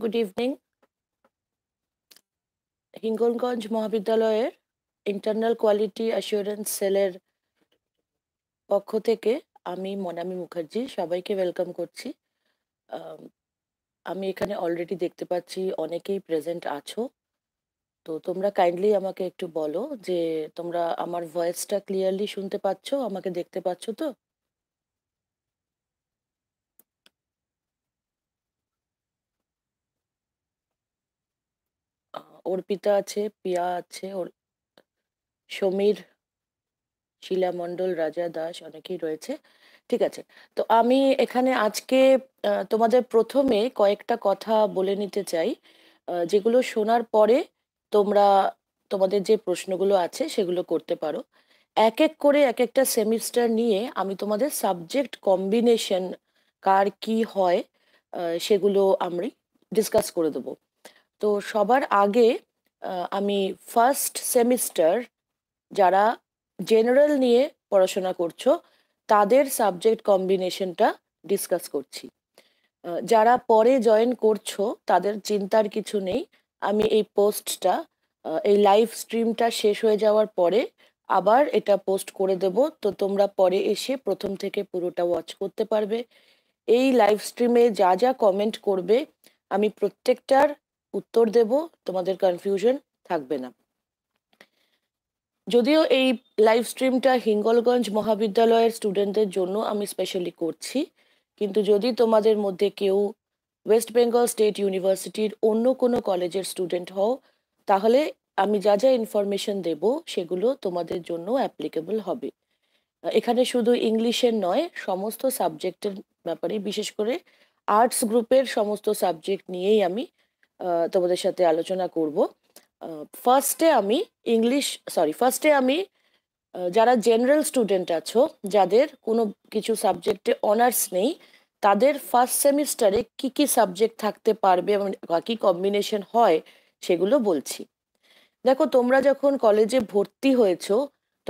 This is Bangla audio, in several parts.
গুড ইভিনিং হিঙ্গলগঞ্জ মহাবিদ্যালয়ের ইন্টারনাল কোয়ালিটি অ্যাসিওরেন্স সেলের পক্ষ থেকে আমি মনামি মুখার্জি সবাইকে ওয়েলকাম করছি আমি এখানে অলরেডি দেখতে পাচ্ছি অনেকেই প্রেজেন্ট আছো তো তোমরা কাইন্ডলি আমাকে একটু বলো যে তোমরা আমার ভয়েসটা ক্লিয়ারলি শুনতে পাচ্ছ আমাকে দেখতে পাচ্ছ তো অর্পিতা আছে পিয়া আছে ওর সমীর শিলা রাজা দাস অনেকেই রয়েছে ঠিক আছে তো আমি এখানে আজকে তোমাদের প্রথমে কয়েকটা কথা বলে নিতে চাই যেগুলো শোনার পরে তোমরা তোমাদের যে প্রশ্নগুলো আছে সেগুলো করতে পারো এক এক করে এক একটা সেমিস্টার নিয়ে আমি তোমাদের সাবজেক্ট কম্বিনেশন কার কি হয় সেগুলো আমি ডিসকাস করে দেবো তো সবার আগে আমি ফার্স্ট সেমিস্টার যারা জেনারেল নিয়ে পড়াশোনা করছো তাদের সাবজেক্ট কম্বিনেশনটা ডিসকাস করছি যারা পরে জয়েন করছো তাদের চিন্তার কিছু নেই আমি এই পোস্টটা এই লাইভ স্ট্রিমটা শেষ হয়ে যাওয়ার পরে আবার এটা পোস্ট করে দেব তো তোমরা পরে এসে প্রথম থেকে পুরোটা ওয়াচ করতে পারবে এই লাইভ স্ট্রিমে যা যা কমেন্ট করবে আমি প্রত্যেকটার উত্তর দেব তোমাদের কনফিউশন থাকবে না যদিও এই লাইভ স্ট্রিমটা হিঙ্গলগঞ্জ মহাবিদ্যালয়ের স্টুডেন্টদের জন্য আমি স্পেশালি করছি কিন্তু যদি তোমাদের মধ্যে কেউ ওয়েস্ট বেঙ্গল স্টেট ইউনিভার্সিটির অন্য কোনো কলেজের স্টুডেন্ট হও তাহলে আমি যা যা ইনফরমেশন দেব সেগুলো তোমাদের জন্য অ্যাপ্লিকেবল হবে এখানে শুধু ইংলিশের নয় সমস্ত সাবজেক্টের ব্যাপারে বিশেষ করে আর্টস গ্রুপের সমস্ত সাবজেক্ট নিয়েই আমি তোমাদের সাথে আলোচনা করব ফার্স্টে আমি ইংলিশ সরি ফার্স্টে আমি যারা জেনারেল স্টুডেন্ট আছো যাদের কোনো কিছু সাবজেক্টে অনার্স নেই তাদের ফার্স্ট সেমিস্টারে কি কি সাবজেক্ট থাকতে পারবে এবং কী কম্বিনেশন হয় সেগুলো বলছি দেখো তোমরা যখন কলেজে ভর্তি হয়েছো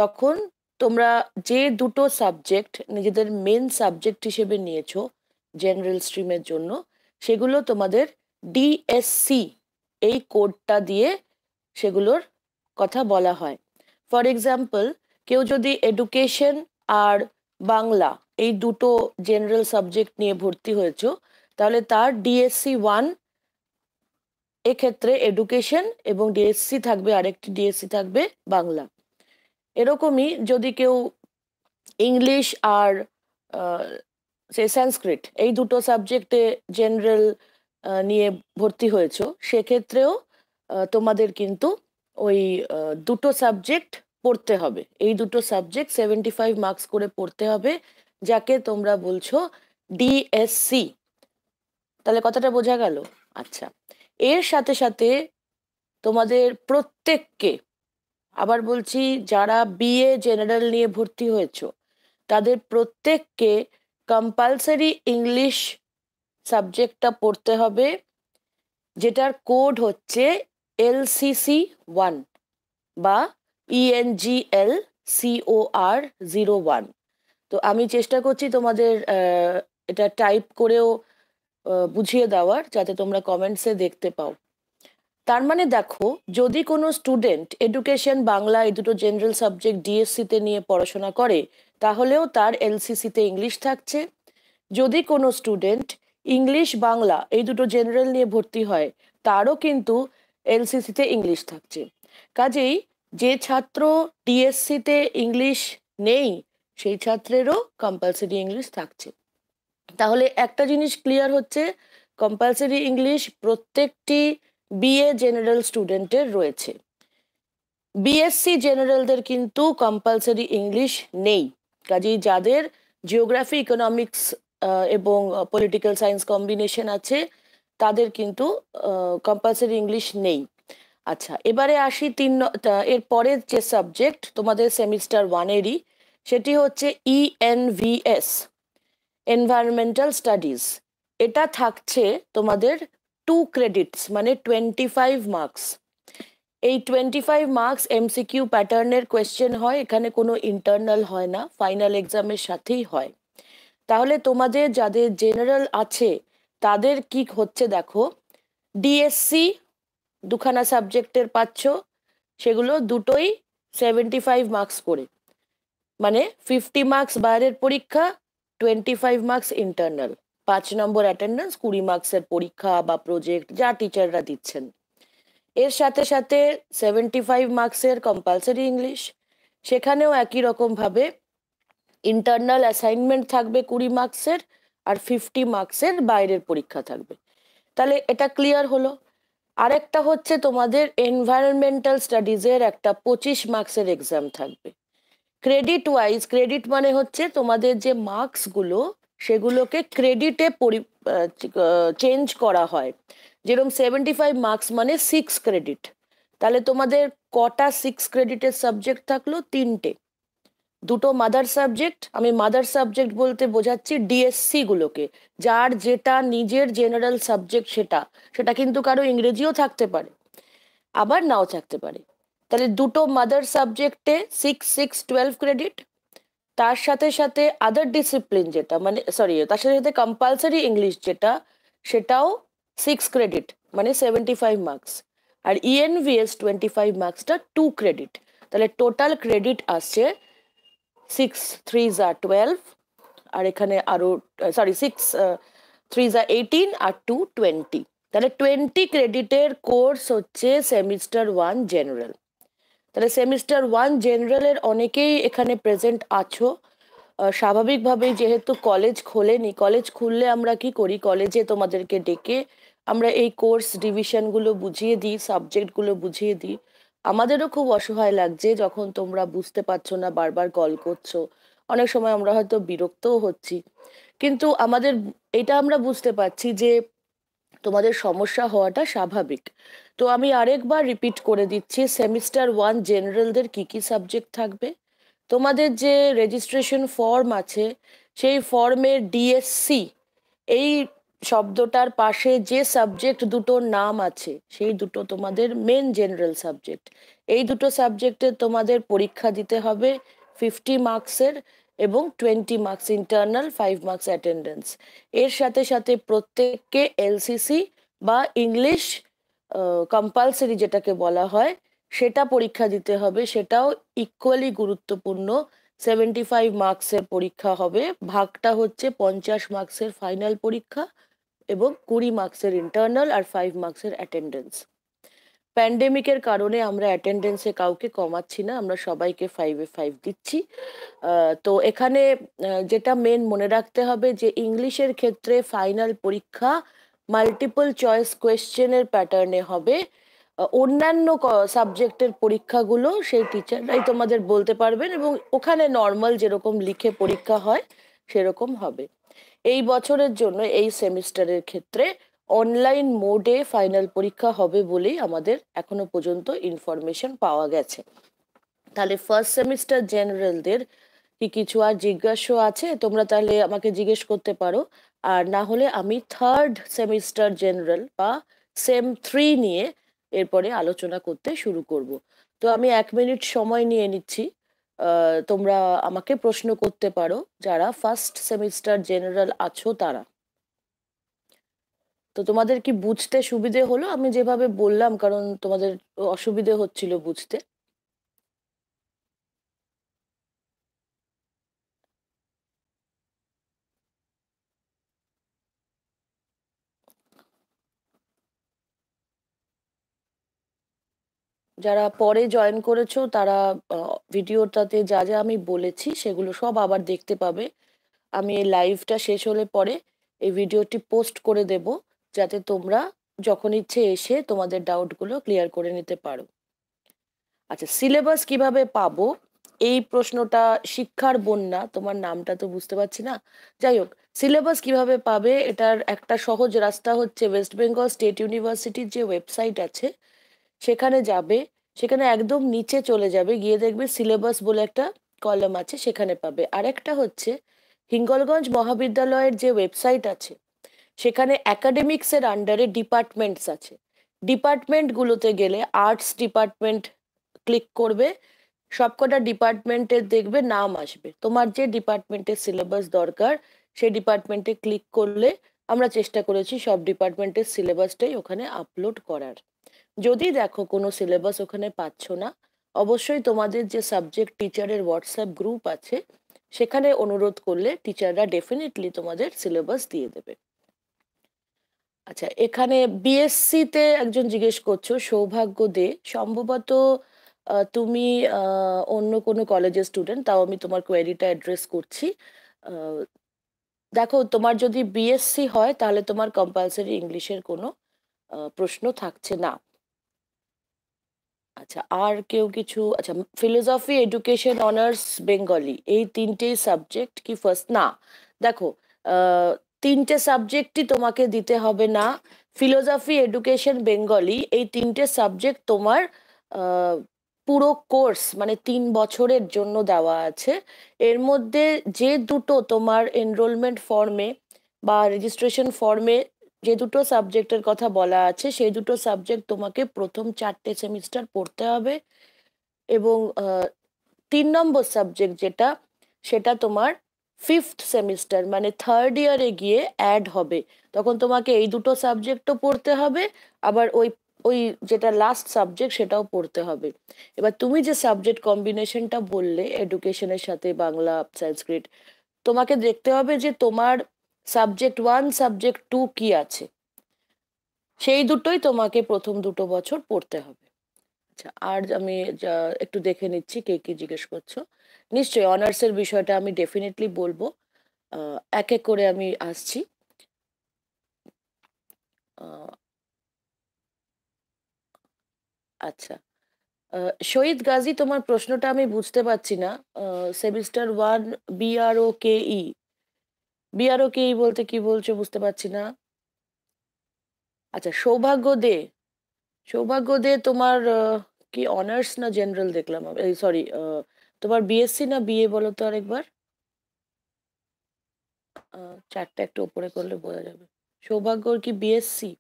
তখন তোমরা যে দুটো সাবজেক্ট নিজেদের মেন সাবজেক্ট হিসেবে নিয়েছো জেনারেল স্ট্রিমের জন্য সেগুলো তোমাদের ডিএসসি এই কোডটা দিয়ে সেগুলোর কথা বলা হয় ফর এক্সাম্পল কেউ যদি এডুকেশন আর বাংলা এই দুটো জেনারেল সাবজেক্ট নিয়ে ভর্তি হয়েছ তাহলে তার ডিএসসি ওয়ান এক্ষেত্রে এডুকেশন এবং ডিএসসি থাকবে আরেকটি ডিএসসি থাকবে বাংলা এরকমই যদি কেউ ইংলিশ আর সে সংস্কৃত এই দুটো সাবজেক্টে জেনারেল নিয়ে ভর্তি হয়েছো সেক্ষেত্রেও তোমাদের কিন্তু ওই দুটো সাবজেক্ট পড়তে হবে এই দুটো সাবজেক্ট সেভেন্টি ফাইভ মার্কস করে পড়তে হবে যাকে তোমরা বলছো ডিএসসি তাহলে কথাটা বোঝা গেল আচ্ছা এর সাথে সাথে তোমাদের প্রত্যেককে আবার বলছি যারা বিএ জেনারেল নিয়ে ভর্তি হয়েছো তাদের প্রত্যেককে কম্পালসারি ইংলিশ সাবজেক্টটা পড়তে হবে যেটার কোড হচ্ছে এলসিসি ওয়ান বা ইএনজিএল সিওআর জিরো ওয়ান তো আমি চেষ্টা করছি তোমাদের এটা টাইপ করেও বুঝিয়ে দেওয়ার যাতে তোমরা কমেন্টসে দেখতে পাও তার মানে দেখো যদি কোনো স্টুডেন্ট এডুকেশন বাংলা এই দুটো জেনারেল সাবজেক্ট ডিএসসিতে নিয়ে পড়াশোনা করে তাহলেও তার এলসিসিতে ইংলিশ থাকছে যদি কোনো স্টুডেন্ট ইংলিশ বাংলা এই দুটো জেনারেল নিয়ে ভর্তি হয় তারও কিন্তু এলসিসিতে ইংলিশ থাকছে কাজেই যে ছাত্র টিএসসিতে ইংলিশ নেই সেই ছাত্রেরও কম্পালসারি ইংলিশ থাকছে তাহলে একটা জিনিস ক্লিয়ার হচ্ছে কম্পালসারি ইংলিশ প্রত্যেকটি বিএ জেনারেল স্টুডেন্টের রয়েছে বিএসসি জেনারেলদের কিন্তু কম্পালসারি ইংলিশ নেই কাজেই যাদের জিওগ্রাফি ইকোনমিক্স এবং পলিটিক্যাল সায়েন্স কম্বিনেশন আছে তাদের কিন্তু কম্পালসারি ইংলিশ নেই আচ্ছা এবারে আসি তিন এর পরের যে সাবজেক্ট তোমাদের সেমিস্টার ওয়ানেরই সেটি হচ্ছে ইএনভিএস এনভায়রনমেন্টাল স্টাডিজ এটা থাকছে তোমাদের টু ক্রেডিটস মানে টোয়েন্টি ফাইভ মার্কস এই টোয়েন্টি ফাইভ মার্কস এমসিকিউ প্যাটার্নের কোয়েশ্চেন হয় এখানে কোনো ইন্টারনাল হয় না ফাইনাল এক্সামের সাথেই হয় তাহলে তোমাদের যাদের জেনারেল আছে তাদের কি হচ্ছে দেখো ডিএসসি দুখানা সাবজেক্টের পাচ্ছ সেগুলো দুটোই সেভেন্টি ফাইভ মার্কস করে মানে ফিফটি মার্কস বাইরের পরীক্ষা টোয়েন্টি ফাইভ মার্কস ইন্টারনাল পাঁচ নম্বর অ্যাটেন্ডেন্স কুড়ি মার্কসের পরীক্ষা বা প্রজেক্ট যা টিচাররা দিচ্ছেন এর সাথে সাথে সেভেন্টি ফাইভ মার্কসের কম্পালসারি ইংলিশ সেখানেও একই রকমভাবে ইন্টারনাল অ্যাসাইনমেন্ট থাকবে কুড়ি মার্কসের আর ফিফটি মার্কসের বাইরের পরীক্ষা থাকবে তাহলে এটা ক্লিয়ার হলো আরেকটা হচ্ছে তোমাদের এনভায়রনমেন্টাল স্টাডিজের একটা পঁচিশ মার্কসের এক্সাম থাকবে ক্রেডিট ওয়াইজ ক্রেডিট মানে হচ্ছে তোমাদের যে মার্কসগুলো সেগুলোকে ক্রেডিটে পরি চেঞ্জ করা হয় যেরকম সেভেন্টি ফাইভ মার্কস মানে সিক্স ক্রেডিট তাহলে তোমাদের কটা সিক্স ক্রেডিটের সাবজেক্ট থাকলো তিনটে দুটো মাদার সাবজেক্ট আমি মাদার সাবজেক্ট বলতে বোঝাচ্ছি ডিএসসি গুলোকে যার যেটা নিজের জেনারেল সাবজেক্ট সেটা সেটা কিন্তু কারো ইংরেজিও থাকতে পারে আবার নাও থাকতে পারে তাহলে দুটো মাদার সাবজেক্টে সিক্স সিক্স টুয়েলভ ক্রেডিট তার সাথে সাথে আদার ডিসিপ্লিন যেটা মানে সরি তার সাথে সাথে কম্পালসারি ইংলিশ যেটা সেটাও সিক্স ক্রেডিট মানে সেভেন্টি ফাইভ মার্কস আর ইএনভিএস টোয়েন্টি ফাইভ মার্কসটা টু ক্রেডিট তাহলে টোটাল ক্রেডিট আসছে সিক্স থ্রিজ আর টুয়েলভ আর এখানে আরও সরি সিক্স থ্রিজ আর এইটিন আর টু টোয়েন্টি তাহলে টোয়েন্টি ক্রেডিটের কোর্স হচ্ছে সেমিস্টার ওয়ান জেনারেল তাহলে সেমিস্টার ওয়ান জেনারেলের অনেকেই এখানে প্রেজেন্ট আছো স্বাভাবিকভাবেই যেহেতু কলেজ খোলেনি কলেজ খুললে আমরা কি করি কলেজে তোমাদেরকে ডেকে আমরা এই কোর্স ডিভিশনগুলো বুঝিয়ে দিই সাবজেক্টগুলো বুঝিয়ে দিই আমাদেরও খুব অসহায় লাগছে যখন তোমরা বুঝতে পারছো না বারবার কল করছো অনেক সময় আমরা হয়তো বিরক্তও হচ্ছি কিন্তু আমাদের এটা আমরা বুঝতে পারছি যে তোমাদের সমস্যা হওয়াটা স্বাভাবিক তো আমি আরেকবার রিপিট করে দিচ্ছি সেমিস্টার ওয়ান জেনারেলদের কি কি সাবজেক্ট থাকবে তোমাদের যে রেজিস্ট্রেশন ফর্ম আছে সেই ফর্মের ডিএসসি এই শব্দটার পাশে যে সাবজেক্ট দুটোর নাম আছে সেই দুটো তোমাদের মেন জেনারেল সাবজেক্ট এই দুটো সাবজেক্টে তোমাদের পরীক্ষা দিতে হবে ফিফটি মার্কসের এবং twenty marks internal five marks attendance এর সাথে সাথে প্রত্যেককে এলসিসি বা ইংলিশ কম্পালসারি যেটাকে বলা হয় সেটা পরীক্ষা দিতে হবে সেটাও ইকুয়ালি গুরুত্বপূর্ণ সেভেন্টি ফাইভ মার্কসের পরীক্ষা হবে ভাগটা হচ্ছে পঞ্চাশ মার্কসের ফাইনাল পরীক্ষা এবং কুড়ি মার্কসের ইন্টারনাল আর ফাইভ মার্কসের অ্যাটেন্ডেন্স প্যান্ডেমিকের কারণে আমরা অ্যাটেন্ডেন্সে কাউকে কমাচ্ছি না আমরা সবাইকে ফাইভে ফাইভ দিচ্ছি তো এখানে যেটা মেন মনে রাখতে হবে যে ইংলিশের ক্ষেত্রে ফাইনাল পরীক্ষা মাল্টিপল চয়েস কোয়েশ্চেনের প্যাটার্নে হবে অন্যান্য সাবজেক্টের পরীক্ষাগুলো সেই টিচাররাই তোমাদের বলতে পারবেন এবং ওখানে নর্মাল যেরকম লিখে পরীক্ষা হয় সেরকম হবে এই বছরের জন্য এই সেমিস্টারের ক্ষেত্রে অনলাইন মোডে ফাইনাল পরীক্ষা হবে বলেই আমাদের এখনো পর্যন্ত ইনফরমেশন পাওয়া গেছে তাহলে ফার্স্ট সেমিস্টার জেনারেলদের কি কিছু আর জিজ্ঞাসা আছে তোমরা তাহলে আমাকে জিজ্ঞেস করতে পারো আর না হলে আমি থার্ড সেমিস্টার জেনারেল বা সেম থ্রি নিয়ে এরপরে আলোচনা করতে শুরু করব তো আমি এক মিনিট সময় নিয়ে নিচ্ছি তোমরা আমাকে প্রশ্ন করতে পারো যারা ফার্স্ট সেমিস্টার জেনারেল আছো তারা তো তোমাদের কি বুঝতে সুবিধে হলো আমি যেভাবে বললাম কারণ তোমাদের অসুবিধে হচ্ছিল বুঝতে যারা পরে জয়েন করেছো তারা ভিডিওটাতে যা যা আমি বলেছি সেগুলো সব আবার দেখতে পাবে আমি এই লাইভটা শেষ হলে পরে এই ভিডিওটি পোস্ট করে দেব যাতে তোমরা যখন ইচ্ছে এসে তোমাদের ডাউটগুলো ক্লিয়ার করে নিতে পারো আচ্ছা সিলেবাস কিভাবে পাবো এই প্রশ্নটা শিক্ষার বন্যা তোমার নামটা তো বুঝতে পারছি না যাই হোক সিলেবাস কিভাবে পাবে এটার একটা সহজ রাস্তা হচ্ছে ওয়েস্ট বেঙ্গল স্টেট ইউনিভার্সিটির যে ওয়েবসাইট আছে সেখানে যাবে সেখানে একদম নিচে চলে যাবে গিয়ে দেখবে সিলেবাস বলে একটা কলম আছে সেখানে পাবে আর একটা হচ্ছে হিঙ্গলগঞ্জ মহাবিদ্যালয়ের যে ওয়েবসাইট আছে সেখানে অ্যাকাডেমিক্সের আন্ডারে ডিপার্টমেন্টস আছে ডিপার্টমেন্টগুলোতে গেলে আর্টস ডিপার্টমেন্ট ক্লিক করবে সবকটা ডিপার্টমেন্টের দেখবে নাম আসবে তোমার যে ডিপার্টমেন্টের সিলেবাস দরকার সেই ডিপার্টমেন্টে ক্লিক করলে আমরা চেষ্টা করেছি সব ডিপার্টমেন্টের সিলেবাসটাই ওখানে আপলোড করার যদি দেখো কোনো সিলেবাস ওখানে পাচ্ছ না অবশ্যই তোমাদের যে সাবজেক্ট টিচারের হোয়াটসঅ্যাপ গ্রুপ আছে সেখানে অনুরোধ করলে টিচাররা ডেফিনেটলি তোমাদের সিলেবাস দিয়ে দেবে আচ্ছা এখানে বিএসসি তে একজন জিজ্ঞেস করছো সৌভাগ্য দে সম্ভবত তুমি অন্য কোনো কলেজের স্টুডেন্ট তাও আমি তোমার কোয়েরিটা অ্যাড্রেস করছি দেখো তোমার যদি বিএসসি হয় তাহলে তোমার কম্পালসারি ইংলিশের কোনো প্রশ্ন থাকছে না আচ্ছা আর কেউ কিছু আচ্ছা ফিলোসফি এডুকেশন অনার্স বেঙ্গলি এই তিনটে সাবজেক্ট কি ফার্স্ট না দেখো তিনটে সাবজেক্টই তোমাকে দিতে হবে না ফিলোসফি এডুকেশন বেঙ্গলি এই তিনটে সাবজেক্ট তোমার পুরো কোর্স মানে তিন বছরের জন্য দেওয়া আছে এর মধ্যে যে দুটো তোমার এনরোলমেন্ট ফর্মে বা রেজিস্ট্রেশন ফর্মে যে দুটো সাবজেক্টের কথা বলা আছে সেই দুটো সাবজেক্ট তোমাকে প্রথম চারটে সেমিস্টার পড়তে হবে এবং তিন নম্বর সাবজেক্ট যেটা সেটা তোমার ফিফথ সেমিস্টার মানে থার্ড ইয়ারে গিয়ে অ্যাড হবে তখন তোমাকে এই দুটো সাবজেক্টও পড়তে হবে আবার ওই ওই যেটা লাস্ট সাবজেক্ট সেটাও পড়তে হবে এবার তুমি যে সাবজেক্ট কম্বিনেশনটা বললে এডুকেশনের সাথে বাংলা সংস্কৃত তোমাকে দেখতে হবে যে তোমার সাবজেক্ট ওয়ান সাবজেক্ট টু কি আছে সেই দুটোই তোমাকে প্রথম দুটো বছর পড়তে হবে আচ্ছা আর আমি একটু দেখে নিচ্ছি কে কি জিজ্ঞেস করছো নিশ্চয়ই অনার্সের বিষয়টা আমি ডেফিনেটলি বলবো এক এক করে আমি আসছি আচ্ছা শহীদ গাজী তোমার প্রশ্নটা আমি বুঝতে পারছি না সেমিস্টার ওয়ান বিআরও কে ই বিআরও কি বলতে কি বলছো বুঝতে পারছি না আচ্ছা সৌভাগ্য দে সৌভাগ্য দে তোমার কি অনার্স না জেনারেল দেখলাম এই সরি তোমার বিএসসি না বিএ বলো তো আরেকবার চারটা একটু ওপরে করলে বোঝা যাবে সৌভাগ্যর কি বিএসসি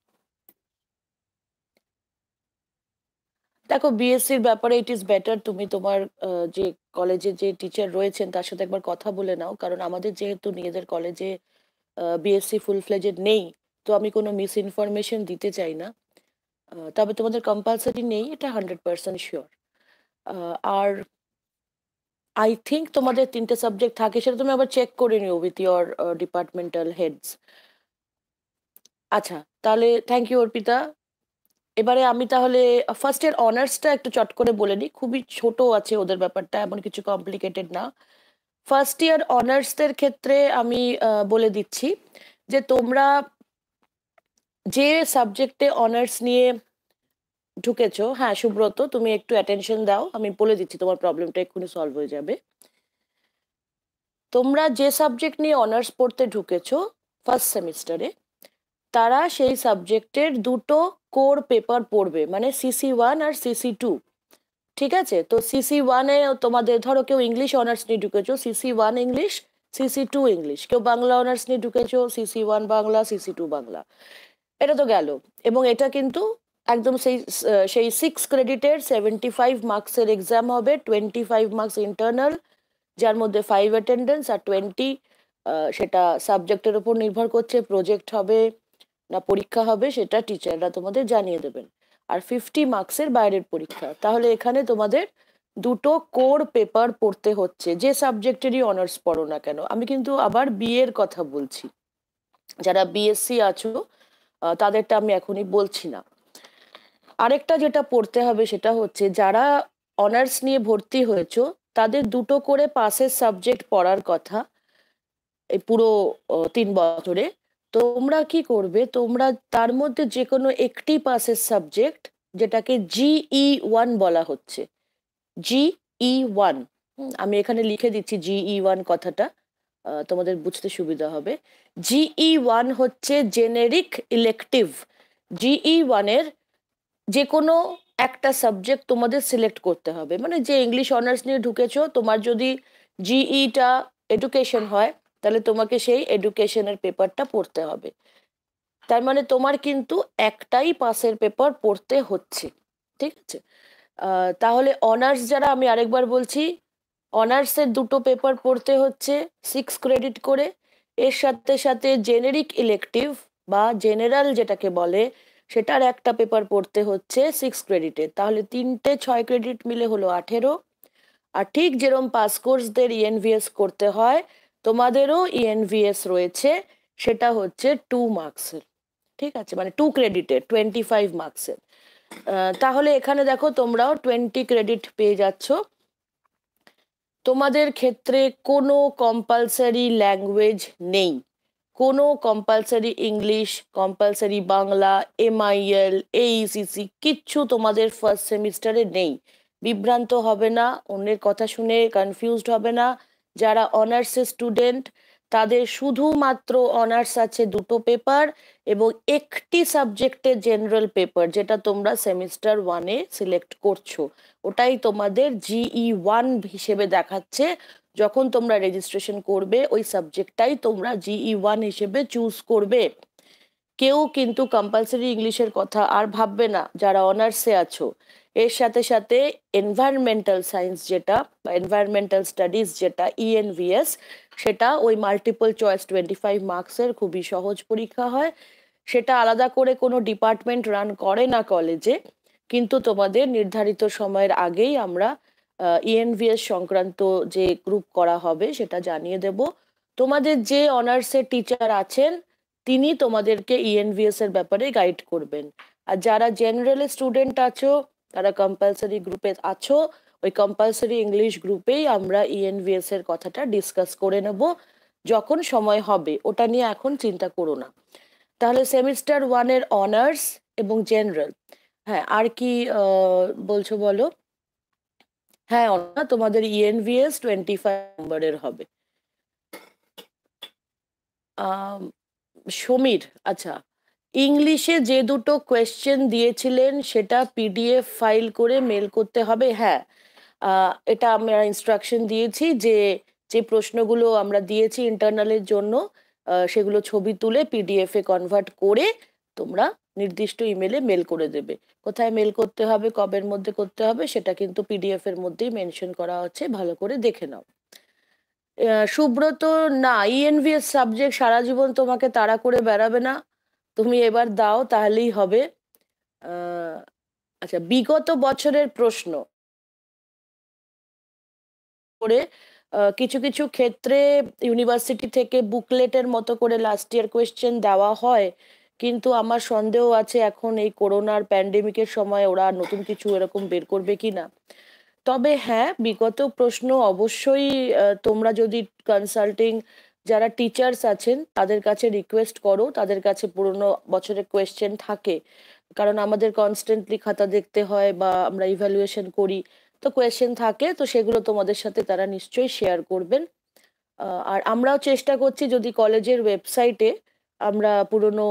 দেখো বিএসসির ব্যাপারে ইট ইজ বেটার তুমি তোমার যে কলেজে যে টিচার রয়েছেন তার সাথে একবার কথা বলে নাও কারণ আমাদের যেহেতু নিজেদের কলেজে বিএসসি ফুল ফ্লেজেড নেই তো আমি কোনো মিস ইনফরমেশন দিতে চাই না তবে তোমাদের কম্পালসারি নেই এটা হান্ড্রেড পার্সেন্ট শিওর আর আই থিঙ্ক তোমাদের তিনটে সাবজেক্ট থাকে সেটা তুমি আবার চেক করে নিও উইথ ইয়োর ডিপার্টমেন্টাল হেডস আচ্ছা তাহলে থ্যাংক ইউ অর্পিতা এবারে আমি তাহলে ফার্স্ট ইয়ার অনার্সটা একটু চট করে বলে নিই খুবই ছোট আছে ওদের ব্যাপারটা এমন কিছু কমপ্লিকেটেড না ফার্স্ট ইয়ার অনার্সদের ক্ষেত্রে আমি বলে দিচ্ছি যে তোমরা যে সাবজেক্টে অনার্স নিয়ে ঢুকেছো হ্যাঁ সুব্রত তুমি একটু অ্যাটেনশন দাও আমি বলে দিচ্ছি তোমার প্রবলেমটা এক্ষুনি সলভ হয়ে যাবে তোমরা যে সাবজেক্ট নিয়ে অনার্স পড়তে ঢুকেছো ফার্স্ট সেমিস্টারে তারা সেই সাবজেক্টের দুটো কোর পেপার পড়বে মানে সিসি ওয়ান আর সিসি টু ঠিক আছে তো সিসি ওয়ানে তোমাদের ধরো কেউ ইংলিশ অনার্স নিয়ে ঢুকেছো CC one English CC two English কেউ বাংলা অনার্স নিয়ে ঢুকেছো CC one Bangla CC two Bangla এটা তো গেল এবং এটা কিন্তু একদম সেই সেই সিক্স ক্রেডিটের সেভেন্টি ফাইভ মার্কসের এক্সাম হবে টোয়েন্টি ফাইভ মার্কস ইন্টারনাল যার মধ্যে ফাইভ অ্যাটেন্ডেন্স আর টোয়েন্টি সেটা সাবজেক্টের উপর নির্ভর করছে প্রজেক্ট হবে না পরীক্ষা হবে সেটা টিচাররা তোমাদের জানিয়ে দেবেন আর ফিফটি মার্কসের বাইরের পরীক্ষা তাহলে এখানে তোমাদের দুটো কোর পেপার পড়তে হচ্ছে যে সাবজেক্টেরই অনার্স পড়ো না কেন আমি কিন্তু আবার বিয়ের কথা বলছি যারা বিএসসি আছো তাদেরটা আমি এখনই বলছি না আরেকটা যেটা পড়তে হবে সেটা হচ্ছে যারা অনার্স নিয়ে ভর্তি হয়েছো তাদের দুটো করে পাসের সাবজেক্ট পড়ার কথা এই পুরো তিন বছরে তোমরা কি করবে তোমরা তার মধ্যে যে কোনো একটি পাসের সাবজেক্ট যেটাকে জিই ওয়ান e বলা হচ্ছে জিই ওয়ান e আমি এখানে লিখে দিচ্ছি জিই ওয়ান e কথাটা তোমাদের বুঝতে সুবিধা হবে জিই ওয়ান হচ্ছে জেনেরিক ইলেকটিভ জিই ওয়ানের যে কোনো একটা সাবজেক্ট তোমাদের সিলেক্ট করতে হবে মানে যে ইংলিশ অনার্স নিয়ে ঢুকেছো তোমার যদি জিইটা এডুকেশন হয় তাহলে তোমাকে সেই এডুকেশনের পেপারটা পড়তে হবে তার মানে তোমার কিন্তু একটাই পাসের পেপার পড়তে হচ্ছে ঠিক আছে তাহলে অনার্স যারা আমি আরেকবার বলছি অনার্সের দুটো পেপার পড়তে হচ্ছে সিক্স ক্রেডিট করে এর সাথে সাথে জেনেরিক ইলেকটিভ বা জেনারেল যেটাকে বলে সেটার একটা পেপার পড়তে হচ্ছে সিক্স ক্রেডিটে তাহলে তিনটে ছয় ক্রেডিট মিলে হলো আঠেরো আর ঠিক যেরম পাস কোর্সদের ইএনভিএস করতে হয় তোমাদেরও ইএনভিএস e রয়েছে সেটা হচ্ছে টু মার্কসের ঠিক আছে মানে টু ক্রেডিটের টোয়েন্টি ফাইভ মার্কসের তাহলে এখানে দেখো তোমরাও টোয়েন্টি ক্রেডিট পেয়ে যাচ্ছ তোমাদের ক্ষেত্রে কোনো কম্পালসারি ল্যাঙ্গুয়েজ নেই কোনো compulsory English compulsory Bangla MIL AECC e কিচ্ছু তোমাদের ফার্স্ট সেমিস্টারে নেই বিভ্রান্ত হবে না অন্যের কথা শুনে কনফিউজড হবে না যারা অনার্সের স্টুডেন্ট তাদের শুধুমাত্র অনার্স আছে দুটো পেপার এবং একটি সাবজেক্টের জেনারেল পেপার যেটা তোমরা সেমিস্টার ওয়ানে সিলেক্ট করছো ওটাই তোমাদের জিই ওয়ান e হিসেবে দেখাচ্ছে যখন তোমরা রেজিস্ট্রেশন করবে ওই সাবজেক্টটাই তোমরা জিই ওয়ান e হিসেবে চুজ করবে কেউ কিন্তু কম্পালসারি ইংলিশের কথা আর ভাববে না যারা অনার্সে আছো এর সাথে সাথে এনভায়রনমেন্টাল সায়েন্স যেটা বা এনভায়রনমেন্টাল স্টাডিজ যেটা ইএনভিএস e সেটা ওই মাল্টিপল চয়েস টোয়েন্টি ফাইভ মার্কসের খুবই সহজ পরীক্ষা হয় সেটা আলাদা করে কোনো ডিপার্টমেন্ট রান করে না কলেজে কিন্তু তোমাদের নির্ধারিত সময়ের আগেই আমরা ইএনভিএস e সংক্রান্ত যে গ্রুপ করা হবে সেটা জানিয়ে দেব তোমাদের যে অনার্সের টিচার আছেন তিনি তোমাদেরকে ইএনভিএস e এর ব্যাপারে গাইড করবেন আর যারা জেনারেল স্টুডেন্ট আছো তারা কম্পালসারি গ্রুপে আছো ওই কম্পালসারি ইংলিশ গ্রুপেই আমরা ইএনভিএস e এর কথাটা ডিসকাস করে নেব যখন সময় হবে ওটা নিয়ে এখন চিন্তা করো না তাহলে সেমিস্টার ওয়ানের অনার্স এবং জেনারেল হ্যাঁ আর কি বলছো বলো হ্যাঁ অনা তোমাদের ইএনভিএস টোয়েন্টি ফাইভ নম্বরের হবে সমীর আচ্ছা ইংলিশে যে দুটো কোয়েশ্চেন দিয়েছিলেন সেটা পিডিএফ ফাইল করে মেল করতে হবে হ্যাঁ এটা আমরা ইনস্ট্রাকশন দিয়েছি যে যে প্রশ্নগুলো আমরা দিয়েছি ইন্টারনালের জন্য সেগুলো ছবি তুলে পিডিএফ এ কনভার্ট করে তোমরা নির্দিষ্ট ইমেলে মেল করে দেবে কোথায় মেল করতে হবে কবের মধ্যে করতে হবে সেটা কিন্তু পিডিএফ এর মধ্যেই মেনশন করা হচ্ছে ভালো করে দেখে নাও সুব্রত না ইএনভিএস e সাবজেক্ট সারা জীবন তোমাকে তাড়া করে বেড়াবে না তুমি এবার দাও তাহলেই হবে আচ্ছা বিগত বছরের প্রশ্ন করে কিছু কিছু ক্ষেত্রে ইউনিভার্সিটি থেকে বুকলেটের মতো করে লাস্ট ইয়ার কোয়েশ্চেন দেওয়া হয় কিন্তু আমার সন্দেহ আছে এখন এই করোনার প্যান্ডেমিকের সময় ওরা নতুন কিছু এরকম বের করবে কিনা তবে হ্যাঁ বিগত প্রশ্ন অবশ্যই তোমরা যদি কনসাল্টিং যারা টিচার্স আছেন তাদের কাছে রিকোয়েস্ট করো তাদের কাছে পুরোনো বছরের কোয়েশ্চেন থাকে কারণ আমাদের কনস্ট্যান্টলি খাতা দেখতে হয় বা আমরা ইভ্যালুয়েশন করি তো কোয়েশ্চেন থাকে তো সেগুলো তোমাদের সাথে তারা নিশ্চয়ই শেয়ার করবেন আর আমরাও চেষ্টা করছি যদি কলেজের ওয়েবসাইটে আমরা পুরনো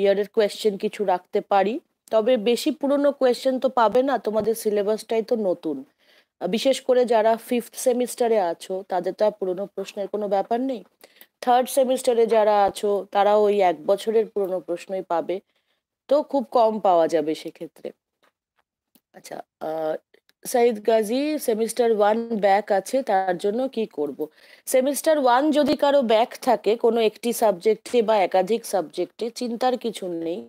ইয়ারের কোয়েশ্চেন কিছু রাখতে পারি তবে বেশি পুরনো কোয়েশ্চেন তো পাবে না তোমাদের সিলেবাসটাই তো নতুন বিশেষ করে যারা ফিফথ সেমিস্টারে আছো তাদের তো আর পুরোনো প্রশ্নের কোনো ব্যাপার নেই থার্ড সেমিস্টারে যারা আছো তারা ওই এক বছরের পুরোনো প্রশ্নই পাবে তো খুব কম পাওয়া যাবে সেক্ষেত্রে আচ্ছা Saeed Gazi semester one back আছে তার জন্য কি করব সেমিস্টার ওয়ান যদি কারো ব্যাক থাকে কোনো একটি সাবজেক্টে বা একাধিক সাবজেক্টে চিন্তার কিছু নেই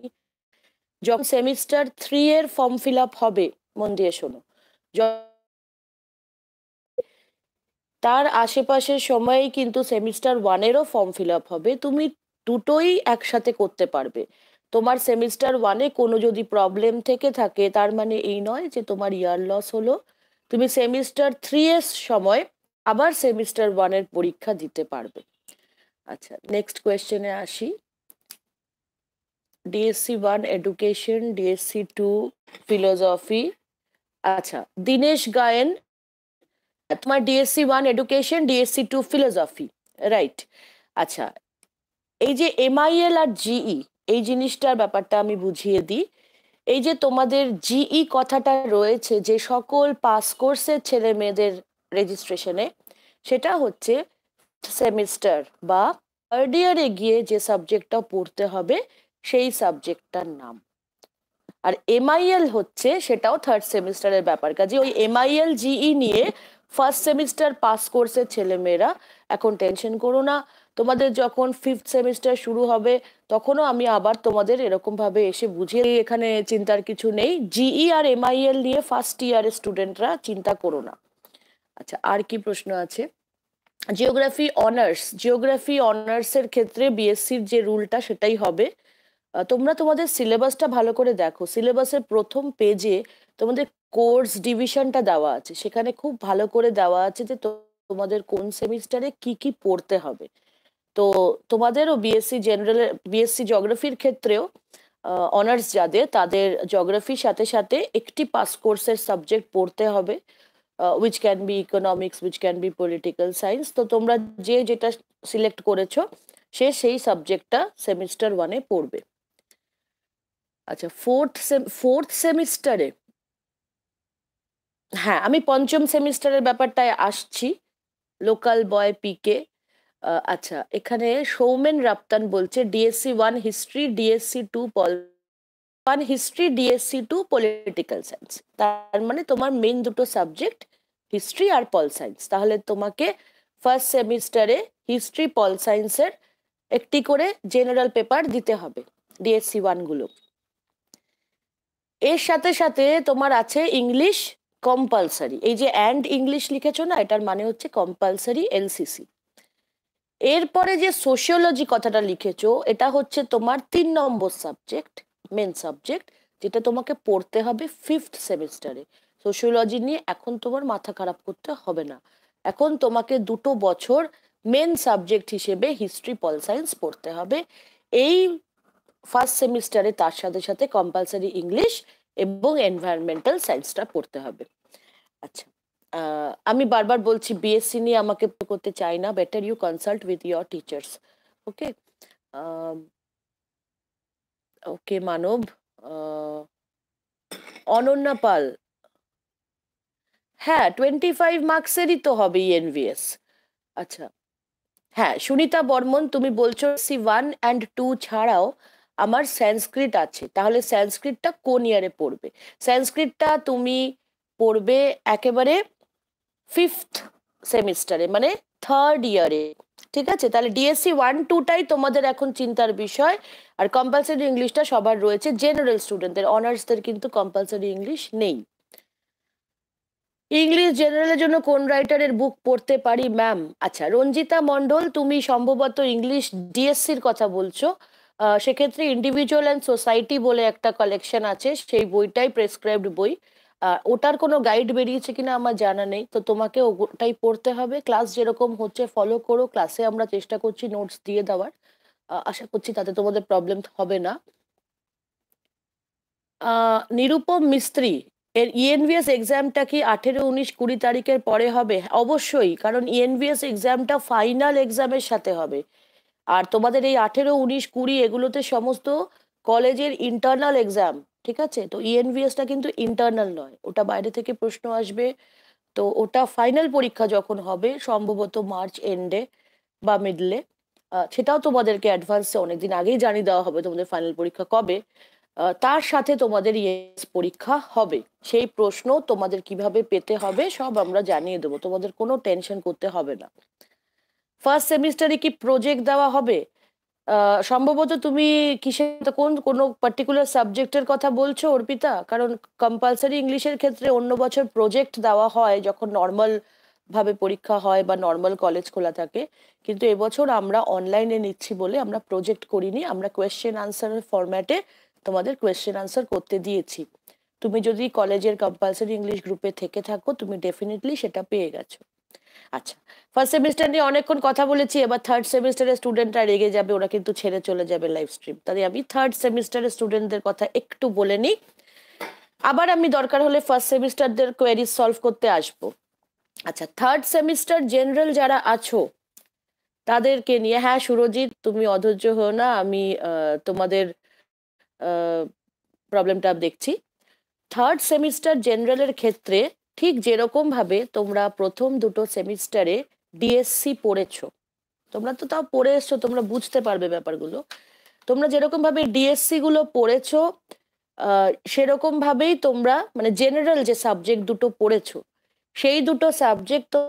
যখন সেমিস্টার থ্রি এর ফর্ম ফিল আপ হবে মন দিয়ে শোনো তার আশেপাশের সময়েই কিন্তু সেমিস্টার ওয়ানেরও ফর্ম ফিল আপ হবে তুমি দুটোই একসাথে করতে পারবে তোমার সেমিস্টার ওয়ানে কোনো যদি প্রবলেম থেকে থাকে তার মানে এই নয় যে তোমার ইয়ার লস হলো তুমি সেমিস্টার থ্রি এর সময় আবার সেমিস্টার ওয়ানের পরীক্ষা দিতে পারবে আচ্ছা নেক্সট কোয়েশ্চেনে আসি DSC one education DSC two philosophy আচ্ছা দীনেশ গায়েন আচ্ছা, তোমার DSC one education DSC two philosophy right আচ্ছা এই যে এমআইএল আর জিই e, এই জিনিসটার ব্যাপারটা আমি বুঝিয়ে দিই এই যে তোমাদের জিই e কথাটা রয়েছে যে সকল পাস কোর্সের ছেলে মেয়েদের রেজিস্ট্রেশনে সেটা হচ্ছে সেমিস্টার বা থার্ড ইয়ারে গিয়ে যে সাবজেক্টটা পড়তে হবে সেই সাবজেক্টটার নাম আর এমআইএল হচ্ছে সেটাও থার্ড সেমিস্টারের ব্যাপার কাজে ওই এমআইএল জিই e নিয়ে ফার্স্ট সেমিস্টার পাস কোর্সের ছেলেমেয়েরা এখন টেনশন করো না তোমাদের যখন ফিফথ সেমিস্টার শুরু হবে তখনও আমি আবার তোমাদের এরকমভাবে এসে বুঝিয়ে এখানে চিন্তার কিছু নেই জিই e আর এমআইএল নিয়ে ফার্স্ট ইয়ারের স্টুডেন্টরা চিন্তা করো না আচ্ছা আর কি প্রশ্ন আছে জিওগ্রাফি অনার্স জিওগ্রাফি অনার্সের ক্ষেত্রে বিএসসির যে রুলটা সেটাই হবে তোমরা তোমাদের সিলেবাসটা ভালো করে দেখো সিলেবাসের প্রথম পেজে তোমাদের কোর্স ডিভিশনটা দেওয়া আছে সেখানে খুব ভালো করে দেওয়া আছে যে তোমাদের কোন সেমিস্টারে কি কি পড়তে হবে তো তোমাদেরও বিএসসি জেনারেল বিএসসি জিওগ্রাফির ক্ষেত্রেও অনার্স যাদের তাদের জিওগ্রাফির সাথে সাথে একটি পাস কোর্সের সাবজেক্ট পড়তে হবে which can be economics which can be political science তো তোমরা যে যেটা সিলেক্ট করেছো সে সেই সাবজেক্টটা সেমিস্টার ওয়ানে পড়বে আচ্ছা ফোর্থ ফোর্থ সেমিস্টারে হ্যাঁ আমি পঞ্চম সেমিস্টারের ব্যাপারটায় আসছি লোকাল বয় পিকে আচ্ছা এখানে সৌমেন রাপ্তান বলছে DSC one history DSC two pol one history DSC two political science তার মানে তোমার মেন দুটো সাবজেক্ট হিস্ট্রি আর পল সায়েন্স তাহলে তোমাকে ফার্স্ট সেমিস্টারে হিস্ট্রি পল সায়েন্সের একটি করে জেনারেল পেপার দিতে হবে ডিএসসি ওয়ানগুলো এর সাথে সাথে তোমার আছে ইংলিশ কম্পালসারি এই যে অ্যান্ড ইংলিশ লিখেছো না এটার মানে হচ্ছে কম্পালসারি এলসিসি এরপরে যে সোশিওলজি কথাটা লিখেছো এটা হচ্ছে তোমার তিন নম্বর সাবজেক্ট মেন সাবজেক্ট যেটা তোমাকে পড়তে হবে ফিফথ সেমিস্টারে সোশিওলজি নিয়ে এখন তোমার মাথা খারাপ করতে হবে না এখন তোমাকে দুটো বছর মেন সাবজেক্ট হিসেবে হিস্ট্রি পল সায়েন্স পড়তে হবে এই ফার্স্ট সেমিস্টারে তার সাথে সাথে কম্পালসারি ইংলিশ এবং এনভায়রনমেন্টাল সায়েন্সটা পড়তে হবে আচ্ছা আমি বারবার বলছি বিএসসি নিয়ে আমাকে করতে চাই না better you consult with your teachers okay okay Manab Ananya Pal হ্যাঁ টোয়েন্টি ফাইভ মার্কসেরই তো হবে ইএনভিএস e আচ্ছা হ্যাঁ সুনিতা বর্মন তুমি বলছো সি ওয়ান অ্যান্ড টু ছাড়াও আমার সংস্কৃত আছে তাহলে সংস্কৃতটা কোন ইয়ারে পড়বে সংস্কৃতটা তুমি পড়বে একেবারে ফিফথ সেমিস্টারে মানে থার্ড ইয়ারে ঠিক আছে তাহলে ডিএসসি ওয়ান টুটাই তোমাদের এখন চিন্তার বিষয় আর কম্পালসারি ইংলিশটা সবার রয়েছে জেনারেল স্টুডেন্টদের অনার্সদের কিন্তু কম্পালসারি ইংলিশ নেই ইংলিশ জেনারেলের জন্য কোন রাইটারের বুক পড়তে পারি ম্যাম আচ্ছা রঞ্জিতা মন্ডল তুমি সম্ভবত ইংলিশ ডিএসসির কথা বলছো সেক্ষেত্রে ইন্ডিভিজুয়াল অ্যান্ড সোসাইটি বলে একটা কালেকশন আছে সেই বইটাই প্রেসক্রাইবড বই ওটার কোনো গাইড বেরিয়েছে কিনা আমার জানা নেই তো তোমাকে ওটাই পড়তে হবে ক্লাস যেরকম হচ্ছে ফলো করো ক্লাসে আমরা চেষ্টা করছি নোটস দিয়ে দেওয়ার আশা করছি তাতে তোমাদের প্রবলেম হবে না নিরুপম মিস্ত্রি এর ইএনভিএস e এক্সামটা কি আঠেরো উনিশ কুড়ি তারিখের পরে হবে অবশ্যই কারণ ইএনভিএস এক্সামটা ফাইনাল এক্সামের সাথে হবে আর তোমাদের এই আঠেরো উনিশ কুড়ি এগুলোতে সমস্ত কলেজের ইন্টারনাল এক্সাম ঠিক আছে তো ইএনভিএসটা e কিন্তু ইন্টারনাল নয় ওটা বাইরে থেকে প্রশ্ন আসবে তো ওটা ফাইনাল পরীক্ষা যখন হবে সম্ভবত মার্চ এন্ডে বা মিডলে সেটাও তোমাদেরকে অ্যাডভান্সে অনেকদিন আগেই জানিয়ে দেওয়া হবে তোমাদের ফাইনাল পরীক্ষা কবে তার সাথে তোমাদের ইয়েস e পরীক্ষা হবে সেই প্রশ্ন তোমাদের কিভাবে পেতে হবে সব আমরা জানিয়ে দেবো তোমাদের কোনো টেনশন করতে হবে না ফার্স্ট সেমিস্টারে কি প্রজেক্ট দেওয়া হবে সম্ভবত তুমি কিসে কোন কোনো পার্টিকুলার সাবজেক্টের কথা বলছো অর্পিতা কারণ কম্পালসারি ইংলিশের ক্ষেত্রে অন্য বছর প্রজেক্ট দেওয়া হয় যখন নর্মাল ভাবে পরীক্ষা হয় বা নর্মাল কলেজ খোলা থাকে কিন্তু এবছর আমরা অনলাইনে নিচ্ছি বলে আমরা প্রজেক্ট করিনি আমরা কোয়েশ্চেন আনসারের ফরম্যাটে তোমাদের কোয়েশ্চেন আনসার করতে দিয়েছি তুমি যদি কলেজের কম্পালসারি ইংলিশ গ্রুপে থেকে থাকো তুমি ডেফিনেটলি সেটা পেয়ে গেছো আচ্ছা ফার্স্ট সেমিস্টার নিয়ে অনেকক্ষণ কথা বলেছি এবার থার্ড সেমিস্টারের স্টুডেন্টরা রেগে যাবে ওরা কিন্তু ছেড়ে চলে যাবে লাইভ স্ট্রিম তাই আমি থার্ড সেমিস্টারের স্টুডেন্টদের কথা একটু বলে নিই আবার আমি দরকার হলে ফার্স্ট সেমিস্টারদের কোয়ারিজ সলভ করতে আসব আচ্ছা থার্ড সেমিস্টার জেনারেল যারা আছো তাদেরকে নিয়ে হ্যাঁ সুরজিৎ তুমি অধৈর্য হও না আমি তোমাদের প্রবলেমটা দেখছি থার্ড সেমিস্টার জেনারেলের ক্ষেত্রে ঠিক যেরকম ভাবে তোমরা প্রথম দুটো সেমিস্টারে ডিএসসি পড়েছ তোমরা তো তাও পড়ে এসছো তোমরা বুঝতে পারবে ব্যাপারগুলো তোমরা যেরকম ভাবে ডিএসসি গুলো পড়েছো সেরকম ভাবেই তোমরা মানে জেনারেল যে সাবজেক্ট দুটো পড়েছো সেই দুটো সাবজেক্ট তো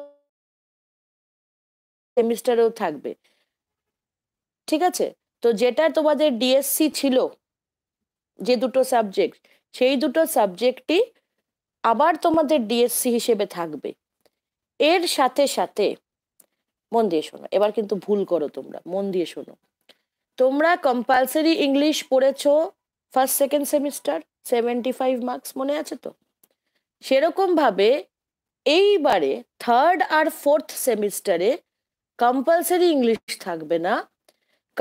সেমিস্টারেও থাকবে ঠিক আছে তো যেটা তোমাদের ডিএসসি ছিল যে দুটো সাবজেক্ট সেই দুটো সাবজেক্টই আবার তোমাদের ডিএসসি হিসেবে থাকবে এর সাথে সাথে মন দিয়ে শোনো এবার কিন্তু ভুল করো তোমরা মন দিয়ে শোনো তোমরা কম্পালসারি ইংলিশ পড়েছো first second semester seventy five marks মনে আছে তো সেরকমভাবে এইবারে থার্ড আর ফোর্থ সেমিস্টারে কম্পালসারি ইংলিশ থাকবে না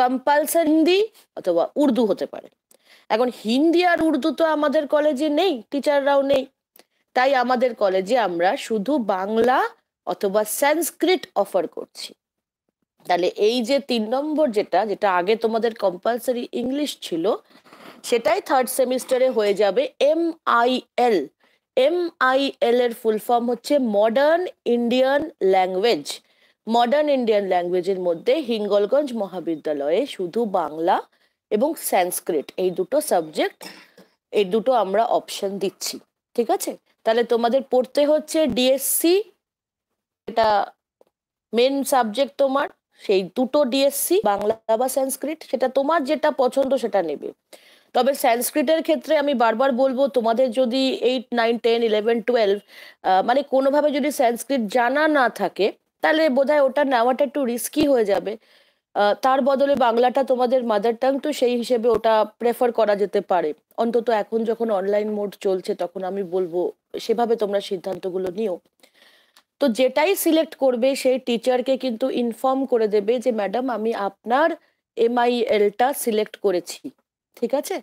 কম্পালসারি হিন্দি অথবা উর্দু হতে পারে এখন হিন্দি আর উর্দু তো আমাদের কলেজে নেই টিচাররাও নেই তাই আমাদের কলেজে আমরা শুধু বাংলা অথবা সংস্কৃত অফার করছি তাহলে এই যে তিন নম্বর যেটা যেটা আগে তোমাদের কম্পালসারি ইংলিশ ছিল সেটাই থার্ড সেমিস্টারে হয়ে যাবে M I L M I L এর ফুল ফর্ম হচ্ছে modern Indian language modern Indian ল্যাঙ্গুয়েজের মধ্যে হিঙ্গলগঞ্জ মহাবিদ্যালয়ে শুধু বাংলা এবং সংস্কৃত এই দুটো সাবজেক্ট এই দুটো আমরা অপশন দিচ্ছি ঠিক আছে তাহলে তোমাদের পড়তে হচ্ছে ডিএসসি এটা মেন সাবজেক্ট তোমার সেই দুটো ডিএসসি বাংলা বা সংস্কৃত সেটা তোমার যেটা পছন্দ সেটা নেবে তবে সংস্কৃতের ক্ষেত্রে আমি বারবার বলবো তোমাদের যদি eight nine ten eleven twelve মানে কোনোভাবে যদি সংস্কৃত জানা না থাকে তাহলে বোধহয় ওটা নেওয়াটা একটু রিস্কি হয়ে যাবে তার বদলে বাংলাটা তোমাদের মাদার টাং তো সেই হিসেবে ওটা প্রেফার করা যেতে পারে অন্তত এখন যখন অনলাইন মোড চলছে তখন আমি বলবো সেভাবে তোমরা সিদ্ধান্তগুলো নিও তো যেটাই সিলেক্ট করবে সেই টিচারকে কিন্তু ইনফর্ম করে দেবে যে ম্যাডাম আমি আপনার এমআইএলটা সিলেক্ট করেছি ঠিক আছে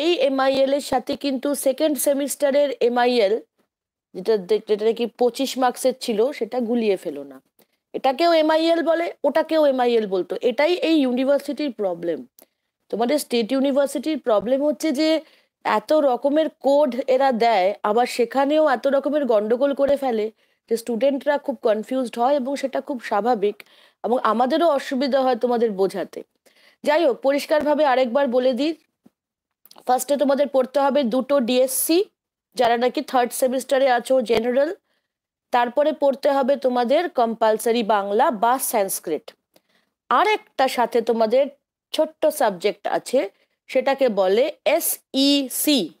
এই এমআইএল এর সাথে কিন্তু সেকেন্ড সেমিস্টারের এমআইএল যেটা যেটা কি পঁচিশ মার্কসের ছিল সেটা গুলিয়ে ফেলো না এটাকেও এমআইএল বলে ওটাকেও এমআইএল বলতো এটাই এই ইউনিভার্সিটির প্রবলেম তোমাদের স্টেট ইউনিভার্সিটির প্রবলেম হচ্ছে যে এত রকমের কোড এরা দেয় আবার সেখানেও এত রকমের গন্ডগোল করে ফেলে যে স্টুডেন্টরা খুব কনফিউজড হয় এবং সেটা খুব স্বাভাবিক এবং আমাদেরও অসুবিধা হয় তোমাদের বোঝাতে যাই হোক পরিষ্কারভাবে আরেকবার বলে দিই ফার্স্টে তোমাদের পড়তে হবে দুটো ডিএসসি যারা নাকি থার্ড সেমিস্টারে আছো জেনারেল তারপরে পড়তে হবে তোমাদের কম্পালসারি বাংলা বা সংস্কৃত আর একটা সাথে তোমাদের ছোট্ট সাবজেক্ট আছে সেটাকে বলে এসইসি e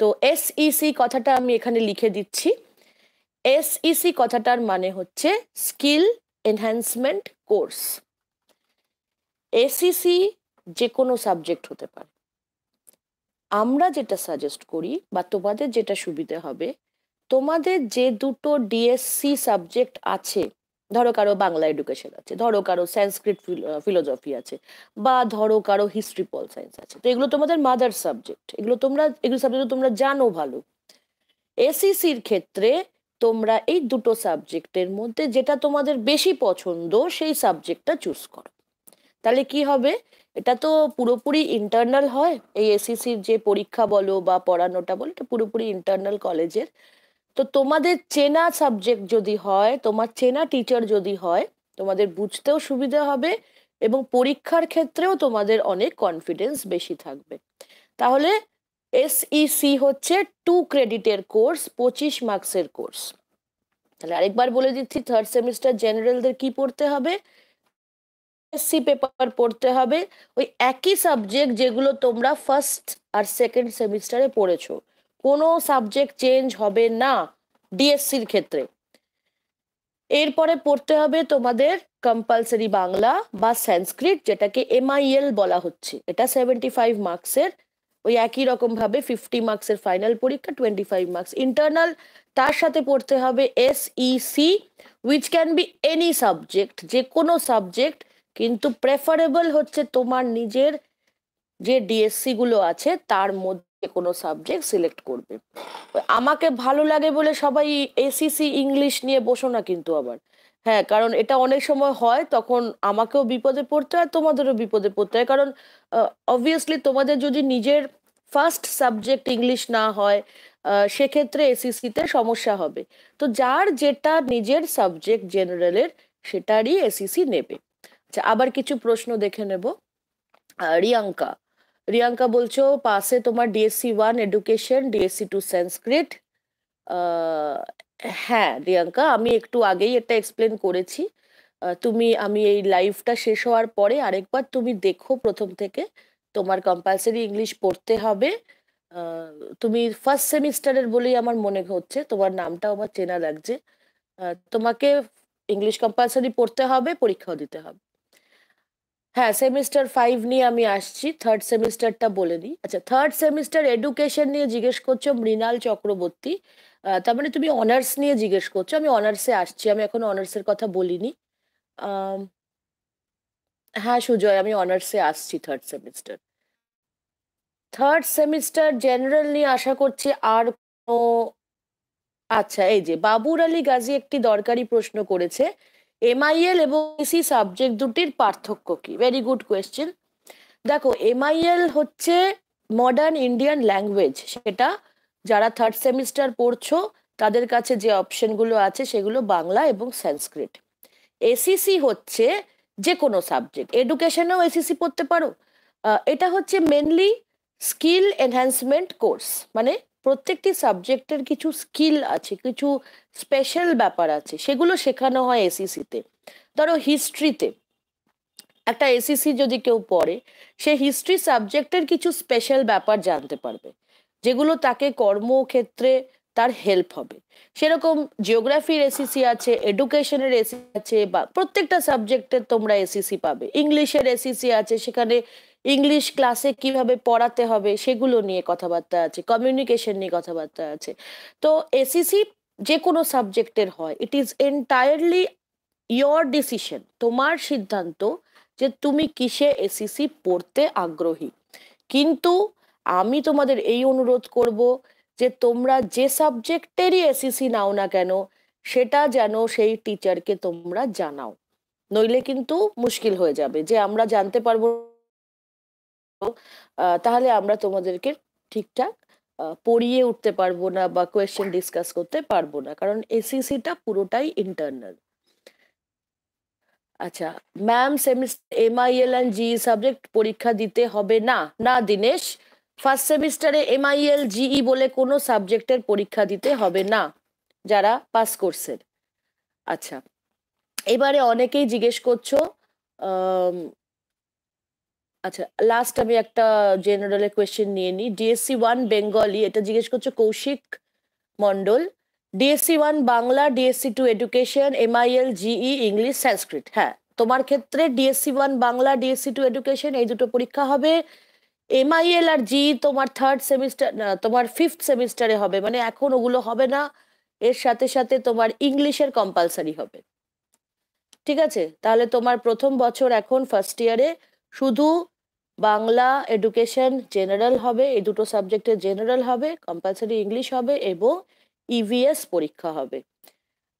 তো এসইসি e কথাটা আমি এখানে লিখে দিচ্ছি এসইসি e কথাটার মানে হচ্ছে স্কিল এনহ্যান্সমেন্ট কোর্স এসিসি যে কোনো সাবজেক্ট হতে পারে আমরা যেটা সাজেস্ট করি বা তোমাদের যেটা সুবিধে হবে তোমাদের যে দুটো ডিএসসি সাবজেক্ট আছে ধরো কারো বাংলা এডুকেশন আছে ধরো কারো সংস্কৃত ফিলোজফি আছে বা ধরো কারো হিস্ট্রি পল সায়েন্স আছে তো এগুলো তোমাদের মাদার সাবজেক্ট এগুলো তোমরা এগুলো সাবজেক্ট তোমরা জানো ভালো এসিসির e ক্ষেত্রে তোমরা এই দুটো সাবজেক্টের মধ্যে যেটা তোমাদের বেশি পছন্দ সেই সাবজেক্টটা চুজ করো তাহলে কি হবে এটা তো পুরোপুরি ইন্টারনাল হয় এই এসিসির e যে পরীক্ষা বলো বা পড়ানোটা বলো এটা পুরোপুরি ইন্টারনাল কলেজের তো তোমাদের চেনা সাবজেক্ট যদি হয় তোমার চেনা টিচার যদি হয় তোমাদের বুঝতেও সুবিধা হবে এবং পরীক্ষার ক্ষেত্রেও তোমাদের অনেক কনফিডেন্স বেশি থাকবে তাহলে এসইসি e হচ্ছে টু ক্রেডিটের কোর্স পঁচিশ মার্কসের কোর্স তাহলে আরেকবার বলে দিচ্ছি থার্ড সেমিস্টার জেনারেলদের কি পড়তে হবে এসসি পেপার e পড়তে হবে ওই একই সাবজেক্ট যেগুলো তোমরা ফার্স্ট আর সেকেন্ড সেমিস্টারে পড়েছো কোনো সাবজেক্ট চেঞ্জ হবে না ডিএসসির ক্ষেত্রে এরপরে পড়তে হবে তোমাদের কম্পালসারি বাংলা বা সংস্কৃত যেটাকে এমআইএল বলা হচ্ছে এটা সেভেন্টি ফাইভ মার্কসের ওই একই রকম ভাবে ফিফটি মার্কসের ফাইনাল পরীক্ষা টোয়েন্টি ফাইভ মার্কস ইন্টারনাল তার সাথে পড়তে হবে SEC which can be any subject যে কোনো সাবজেক্ট কিন্তু প্রেফারেবল হচ্ছে তোমার নিজের যে ডিএসসি গুলো আছে তার মধ্যে যে কোনো সাবজেক্ট সিলেক্ট করবে আমাকে ভালো লাগে বলে সবাই এসিসি ইংলিশ নিয়ে বসো না কিন্তু আবার হ্যাঁ কারণ এটা অনেক সময় হয় তখন আমাকেও বিপদে পড়তে হয় তোমাদেরও বিপদে পড়তে হয় কারণ অবভিয়াসলি তোমাদের যদি নিজের ফার্স্ট সাবজেক্ট ইংলিশ না হয় সেক্ষেত্রে এসিসিতে সমস্যা হবে তো যার যেটা নিজের সাবজেক্ট জেনারেলের সেটারই এসিসি নেবে আচ্ছা আবার কিছু প্রশ্ন দেখে নেব রিয়াঙ্কা রিয়াঙ্কা বলছো পাশে তোমার DSC one education DSC two Sanskrit হ্যাঁ রিয়াঙ্কা আমি একটু আগেই এটা এক্সপ্লেন করেছি তুমি আমি এই লাইভটা শেষ হওয়ার পরে আরেকবার তুমি দেখো প্রথম থেকে তোমার কম্পালসারি ইংলিশ পড়তে হবে তুমি ফার্স্ট সেমিস্টারের বলেই আমার মনে হচ্ছে তোমার নামটাও আমার চেনা লাগছে তোমাকে ইংলিশ কম্পালসারি পড়তে হবে পরীক্ষাও দিতে হবে হ্যাঁ সেমিস্টার ফাইভ নিয়ে আমি আসছি থার্ড সেমিস্টারটা বলে দিই আচ্ছা থার্ড সেমিস্টার এডুকেশন নিয়ে জিজ্ঞেস করছো মৃণাল চক্রবর্তী তার মানে তুমি অনার্স নিয়ে জিজ্ঞেস করছো আমি অনার্সে আসছি আমি এখন অনার্সের কথা বলিনি হ্যাঁ সুজয় আমি অনার্সে আসছি third semester third semester general নিয়ে আশা করছি আর কোনো আচ্ছা এই যে বাবুর আলী গাজী একটি দরকারি প্রশ্ন করেছে এমআইএল এবং ইসি সাবজেক্ট দুটির পার্থক্য কি ভেরি গুড কোয়েশ্চেন দেখো এমআইএল হচ্ছে মডার্ন ইন্ডিয়ান ল্যাঙ্গুয়েজ সেটা যারা থার্ড সেমিস্টার পড়ছো তাদের কাছে যে অপশনগুলো আছে সেগুলো বাংলা এবং সংস্কৃত এসিসি হচ্ছে যে কোনো সাবজেক্ট এডুকেশনেও এসিসি পড়তে পারো এটা হচ্ছে মেনলি স্কিল এনহ্যান্সমেন্ট কোর্স মানে প্রত্যেকটি সাবজেক্টের কিছু স্কিল আছে কিছু স্পেশাল ব্যাপার আছে সেগুলো শেখানো হয় এসিসিতে ধরো হিস্ট্রিতে একটা এসিসি যদি কেউ পড়ে সে হিস্ট্রি সাবজেক্টের কিছু স্পেশাল ব্যাপার জানতে পারবে যেগুলো তাকে কর্মক্ষেত্রে তার হেল্প হবে সেরকম জিওগ্রাফির এসিসি আছে এডুকেশনের এসিসি আছে বা প্রত্যেকটা সাবজেক্টের তোমরা এসিসি পাবে ইংলিশের এসিসি আছে সেখানে ইংলিশ ক্লাসে কিভাবে পড়াতে হবে সেগুলো নিয়ে কথাবার্তা আছে কমিউনিকেশন নিয়ে কথাবার্তা আছে তো এসিসি e যে কোনো সাবজেক্টের হয় it is entirely your decision তোমার সিদ্ধান্ত যে তুমি কিসে এসিসি e পড়তে আগ্রহী কিন্তু আমি তোমাদের এই অনুরোধ করব যে তোমরা যে সাবজেক্টেরই এসিসি e নাও না কেন সেটা যেন সেই টিচারকে তোমরা জানাও নইলে কিন্তু মুশকিল হয়ে যাবে যে আমরা জানতে পারবো তাহলে আমরা তোমাদেরকে ঠিকঠাক পড়িয়ে উঠতে পারবো না বা কোয়েশ্চেন ডিসকাস করতে পারবো না কারণ এসিসিটা পুরোটাই ইন্টারনাল আচ্ছা ma'am MIL and GE subject পরীক্ষা দিতে হবে না না দিনেশ ফার্স্ট সেমিস্টারে এমআইএল জিই বলে কোনো সাবজেক্টের পরীক্ষা দিতে হবে না যারা পাস করছে আচ্ছা এবারে অনেকেই জিজ্ঞেস করছো আচ্ছা লাস্ট আমি একটা জেনারেল কোয়েশ্চেন নিয়ে নিই ডিএসসি ওয়ান বেঙ্গলি এটা জিজ্ঞেস করছে Koushik Mondal DSC one Bangla DSC two education MIL GE English Sanskrit হ্যাঁ তোমার ক্ষেত্রে DSC one Bangla DSC two education এই দুটো পরীক্ষা হবে এমআইএল আর জি e তোমার থার্ড সেমিস্টার তোমার ফিফথ সেমিস্টারে হবে মানে এখন ওগুলো হবে না এর সাথে সাথে তোমার ইংলিশের কম্পালসারি হবে ঠিক আছে তাহলে তোমার প্রথম বছর এখন ফার্স্ট ইয়ারে শুধু বাংলা এডুকেশন জেনারেল হবে এই দুটো সাবজেক্টে জেনারেল হবে কম্পালসারি ইংলিশ হবে এবং ইভিএস e পরীক্ষা হবে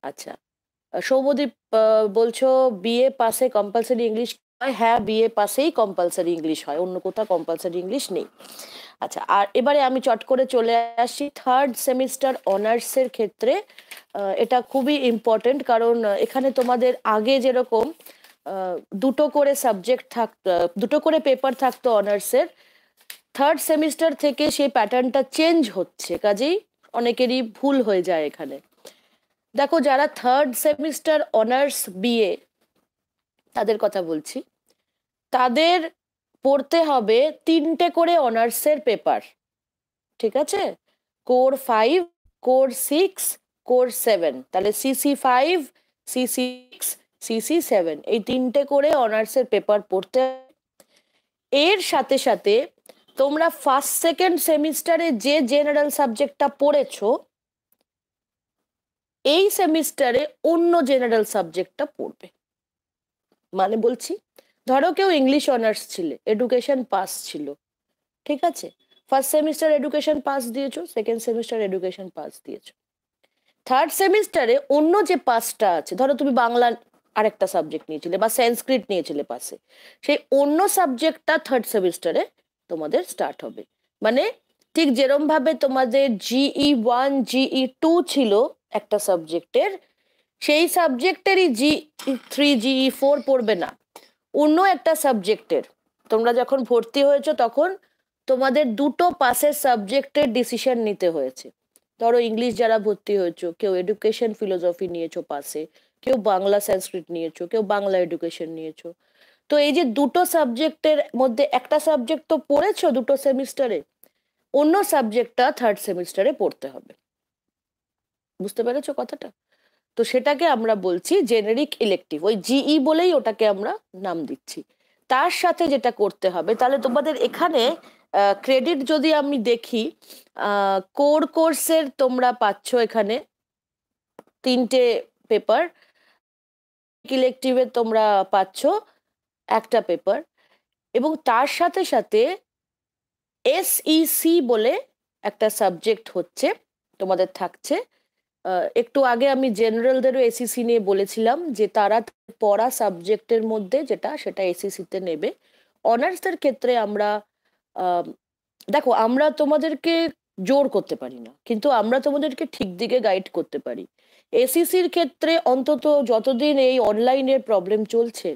আচ্ছা সৌমদীপ বলছো বিএ পাসে কম্পালসারি ইংলিশ হয় হ্যাঁ বিএ পাসেই কম্পালসারি ইংলিশ হয় অন্য কোথাও কম্পালসারি ইংলিশ নেই আচ্ছা আর এবারে আমি চট করে চলে আসি থার্ড সেমিস্টার অনার্সের ক্ষেত্রে এটা খুবই ইম্পর্টেন্ট কারণ এখানে তোমাদের আগে যেরকম দুটো করে সাবজেক্ট থাকতো দুটো করে পেপার থাকতো অনার্সের থার্ড সেমিস্টার থেকে সেই প্যাটার্নটা চেঞ্জ হচ্ছে কাজেই অনেকেরই ভুল হয়ে যায় এখানে দেখো যারা থার্ড সেমিস্টার অনার্স বিএ তাদের কথা বলছি তাদের পড়তে হবে তিনটে করে অনার্সের পেপার ঠিক আছে core five core six core seven তাহলে CC five C six CC seven এই তিনটে করে অনার্সের পেপার পড়তে এর সাথে সাথে তোমরা ফার্স্ট সেকেন্ড সেমিস্টারে যে জেনারেল সাবজেক্টটা পড়েছো এই সেমিস্টারে অন্য জেনারেল সাবজেক্টটা পড়বে মানে বলছি ধরো কেউ ইংলিশ অনার্স ছিলে এডুকেশন পাস ছিল ঠিক আছে ফার্স্ট সেমিস্টার এডুকেশন পাস দিয়েছো সেকেন্ড সেমিস্টার এডুকেশন পাস দিয়েছ থার্ড সেমিস্টারে অন্য যে পাসটা আছে ধরো তুমি বাংলা আরেকটা সাবজেক্ট নিয়েছিলে বা সংস্কৃত নিয়েছিলে পাশে সেই অন্য সাবজেক্টটা থার্ড সেমিস্টারে তোমাদের স্টার্ট হবে মানে ঠিক যেরম ভাবে তোমাদের জিই ওয়ান জিই টু ছিল একটা সাবজেক্টের সেই সাবজেক্টেরই জি থ্রি জিই ফোর পড়বে না অন্য একটা সাবজেক্টের তোমরা যখন ভর্তি হয়েছো তখন তোমাদের দুটো পাশের সাবজেক্টের ডিসিশন নিতে হয়েছে ধরো ইংলিশ যারা ভর্তি হয়েছো কেউ এডুকেশন ফিলোসফি নিয়েছো পাশে কেউ বাংলা সংস্কৃত নিয়েছো কেউ বাংলা এডুকেশন নিয়েছো তো এই যে দুটো সাবজেক্টের মধ্যে একটা সাবজেক্ট তো পড়েছো দুটো সেমিস্টারে অন্য সাবজেক্টটা থার্ড সেমিস্টারে পড়তে হবে বুঝতে পেরেছো কথাটা তো সেটাকে আমরা বলছি জেনেরিক ইলেকটিভ ওই জিই e বলেই ওটাকে আমরা নাম দিচ্ছি তার সাথে যেটা করতে হবে তাহলে তোমাদের এখানে ক্রেডিট যদি আমি দেখি কোর কোর্সের তোমরা পাচ্ছ এখানে তিনটে পেপার ইলেকটিভে তোমরা পাচ্ছ একটা পেপার এবং তার সাথে সাথে এসইসি e বলে একটা সাবজেক্ট হচ্ছে তোমাদের থাকছে একটু আগে আমি জেনারেলদেরও এসিসি e নিয়ে বলেছিলাম যে তারা পড়া সাবজেক্টের মধ্যে যেটা সেটা এসিসিতে e নেবে অনার্সের ক্ষেত্রে আমরা দেখো আমরা তোমাদেরকে জোর করতে পারি না কিন্তু আমরা তোমাদেরকে ঠিক দিকে গাইড করতে পারি এসিসির ক্ষেত্রে অন্তত যতদিন এই অনলাইনের প্রবলেম চলছে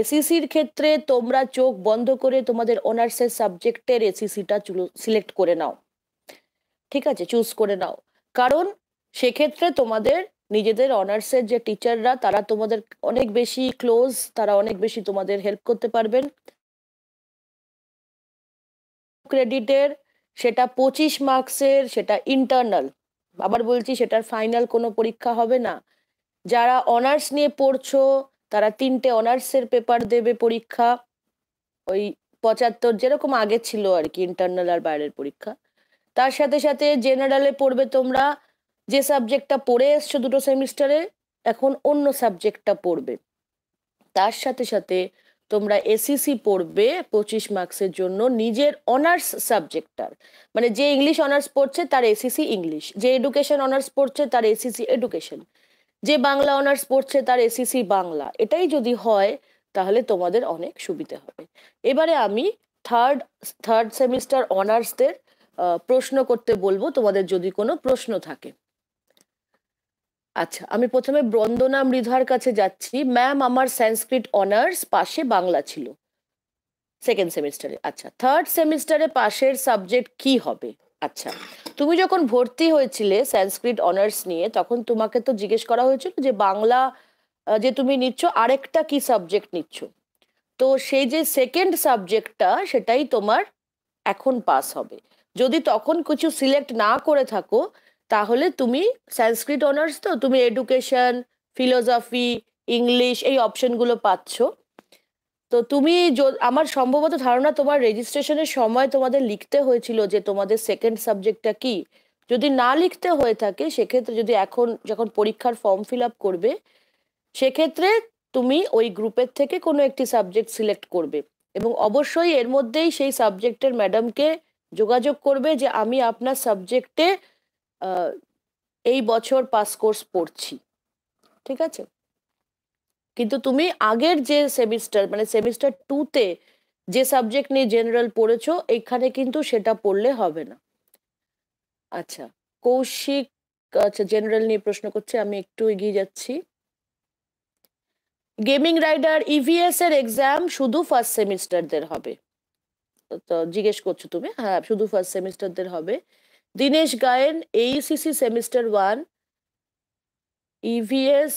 এসিসির ক্ষেত্রে তোমরা চোখ বন্ধ করে তোমাদের অনার্সের সাবজেক্টের এসিসিটা সিলেক্ট করে নাও ঠিক আছে চুজ করে নাও কারণ সেক্ষেত্রে তোমাদের নিজেদের অনার্সের যে টিচাররা তারা তোমাদের অনেক বেশি ক্লোজ তারা অনেক বেশি তোমাদের হেল্প করতে পারবেন ক্রেডিটের সেটা পঁচিশ মার্কসের সেটা ইন্টারনাল আবার বলছি সেটার ফাইনাল কোনো পরীক্ষা হবে না যারা অনার্স নিয়ে পড়ছো তারা তিনটে অনার্সের পেপার দেবে পরীক্ষা ওই পঁচাত্তর যেরকম আগে ছিল আর কি ইন্টারনাল আর বাইরের পরীক্ষা তার সাথে সাথে জেনারেলে পড়বে তোমরা যে সাবজেক্টটা পড়ে এসছো দুটো সেমিস্টারে এখন অন্য সাবজেক্টটা পড়বে তার সাথে সাথে তোমরা এসিসি e পড়বে পঁচিশ মার্কসের জন্য নিজের অনার্স সাবজেক্টটার মানে যে ইংলিশ অনার্স পড়ছে তার এসিসি ইংলিশ e যে এডুকেশন অনার্স পড়ছে তার এসিসি এডুকেশন e যে বাংলা অনার্স পড়ছে তার এসিসি বাংলা এটাই যদি হয় তাহলে তোমাদের অনেক সুবিধে হবে এবারে আমি থার্ড থার্ড সেমিস্টার অনার্সদের প্রশ্ন করতে বলবো তোমাদের যদি কোনো প্রশ্ন থাকে আচ্ছা আমি প্রথমে বন্দনা মৃধার কাছে যাচ্ছি ম্যাম আমার সংস্কৃত অনার্স পাশে বাংলা ছিল সেকেন্ড সেমিস্টারে আচ্ছা থার্ড সেমিস্টারে পাশের সাবজেক্ট কি হবে আচ্ছা তুমি যখন ভর্তি হয়েছিলে সংস্কৃত অনার্স নিয়ে তখন তোমাকে তো জিজ্ঞেস করা হয়েছিল যে বাংলা যে তুমি নিচ্ছ আরেকটা কি সাবজেক্ট নিচ্ছ তো সেই যে সেকেন্ড সাবজেক্টটা সেটাই তোমার এখন পাস হবে যদি তখন কিছু সিলেক্ট না করে থাকো তাহলে তুমি সংস্কৃত অনার্স তো তুমি এডুকেশন ফিলোসফি ইংলিশ এই অপশনগুলো পাচ্ছ তো তুমি আমার সম্ভবত ধারণা তোমার রেজিস্ট্রেশনের সময় তোমাদের লিখতে হয়েছিল যে তোমাদের সেকেন্ড সাবজেক্টটা কি যদি না লিখতে হয়ে থাকে সেক্ষেত্রে যদি এখন যখন পরীক্ষার ফর্ম ফিল আপ করবে সেক্ষেত্রে তুমি ওই গ্রুপের থেকে কোনো একটি সাবজেক্ট সিলেক্ট করবে এবং অবশ্যই এর মধ্যেই সেই সাবজেক্টের ম্যাডামকে যোগাযোগ করবে যে আমি আপনার সাবজেক্টে এই বছর পাস কোর্স পড়ছি ঠিক আছে কিন্তু তুমি আগের যে সেমিস্টার মানে সেমিস্টার টুতে যে সাবজেক্ট নিয়ে জেনারেল পড়েছো এখানে কিন্তু সেটা পড়লে হবে না আচ্ছা কৌশিক আচ্ছা জেনারেল নিয়ে প্রশ্ন করছে আমি একটু এগিয়ে যাচ্ছি গেমিং রাইডার ইভিএস এর এক্সাম শুধু ফার্স্ট সেমিস্টারদের হবে তো জিজ্ঞেস করছো তুমি হ্যাঁ শুধু ফার্স্ট সেমিস্টারদের হবে Dinesh Gayen AECC semester one EVS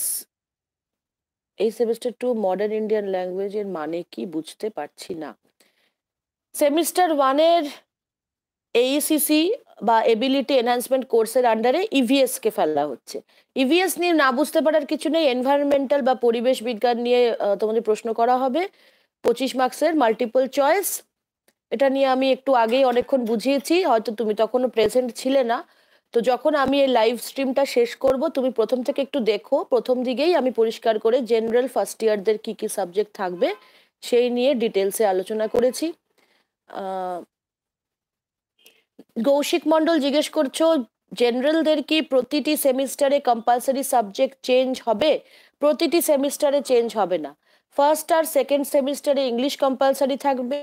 এই সেমিস্টার টু মডার্ন ইন্ডিয়ান ল্যাঙ্গুয়েজের মানে কি বুঝতে পারছি না সেমিস্টার ওয়ানের এইসিসি বা এবিলিটি এনহ্যান্সমেন্ট কোর্সের আন্ডারে ইভিএস কে ফেলা হচ্ছে ইভিএস e নিয়ে না বুঝতে পারার কিছু নেই এনভায়রনমেন্টাল বা পরিবেশ বিজ্ঞান নিয়ে তোমাদের প্রশ্ন করা হবে পঁচিশ মার্কসের মাল্টিপল চয়েস এটা নিয়ে আমি একটু আগেই অনেকক্ষণ বুঝিয়েছি হয়তো তুমি তখনও প্রেজেন্ট ছিলে না তো যখন আমি এই লাইভ স্ট্রিমটা শেষ করব তুমি প্রথম থেকে একটু দেখো প্রথম দিকেই আমি পরিষ্কার করে জেনারেল ফার্স্ট ইয়ারদের কি কি সাবজেক্ট থাকবে সেই নিয়ে ডিটেলসে আলোচনা করেছি গৌশিক মন্ডল জিজ্ঞেস করছো জেনারেলদের কি প্রতিটি সেমিস্টারে কম্পালসারি সাবজেক্ট চেঞ্জ হবে প্রতিটি সেমিস্টারে চেঞ্জ হবে না ফার্স্ট আর সেকেন্ড সেমিস্টারে ইংলিশ কম্পালসারি থাকবে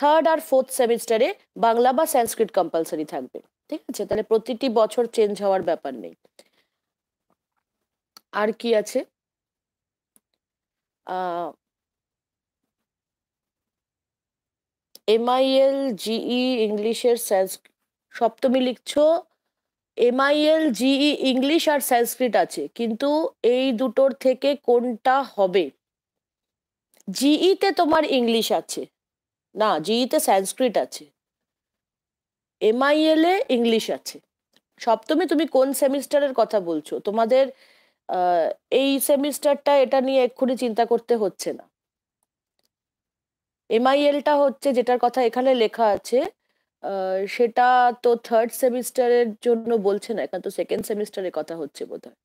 থার্ড আর ফোর্থ সেমিস্টারে বাংলা বা সংস্কৃত কম্পালসারি থাকবে ঠিক আছে তাহলে প্রতিটি বছর চেঞ্জ হওয়ার ব্যাপার নেই আর কি আছে এমআইএল জিই ইংলিশের সপ্তমী লিখছ এমআইএল জিই ইংলিশ আর সংস্কৃত আছে কিন্তু এই দুটোর থেকে কোনটা হবে জিইতে e তোমার ইংলিশ আছে না জিইতে e স্যানস্ক্রিট আছে এমআইএল এ ইংলিশ আছে সপ্তমী তুমি কোন সেমিস্টারের কথা বলছো তোমাদের এই সেমিস্টারটা এটা নিয়ে এক্ষুনি চিন্তা করতে হচ্ছে না এমআইএলটা হচ্ছে যেটার কথা এখানে লেখা আছে সেটা তো থার্ড সেমিস্টারের জন্য বলছে না এখানে তো সেকেন্ড সেমিস্টারের কথা হচ্ছে বোধহয়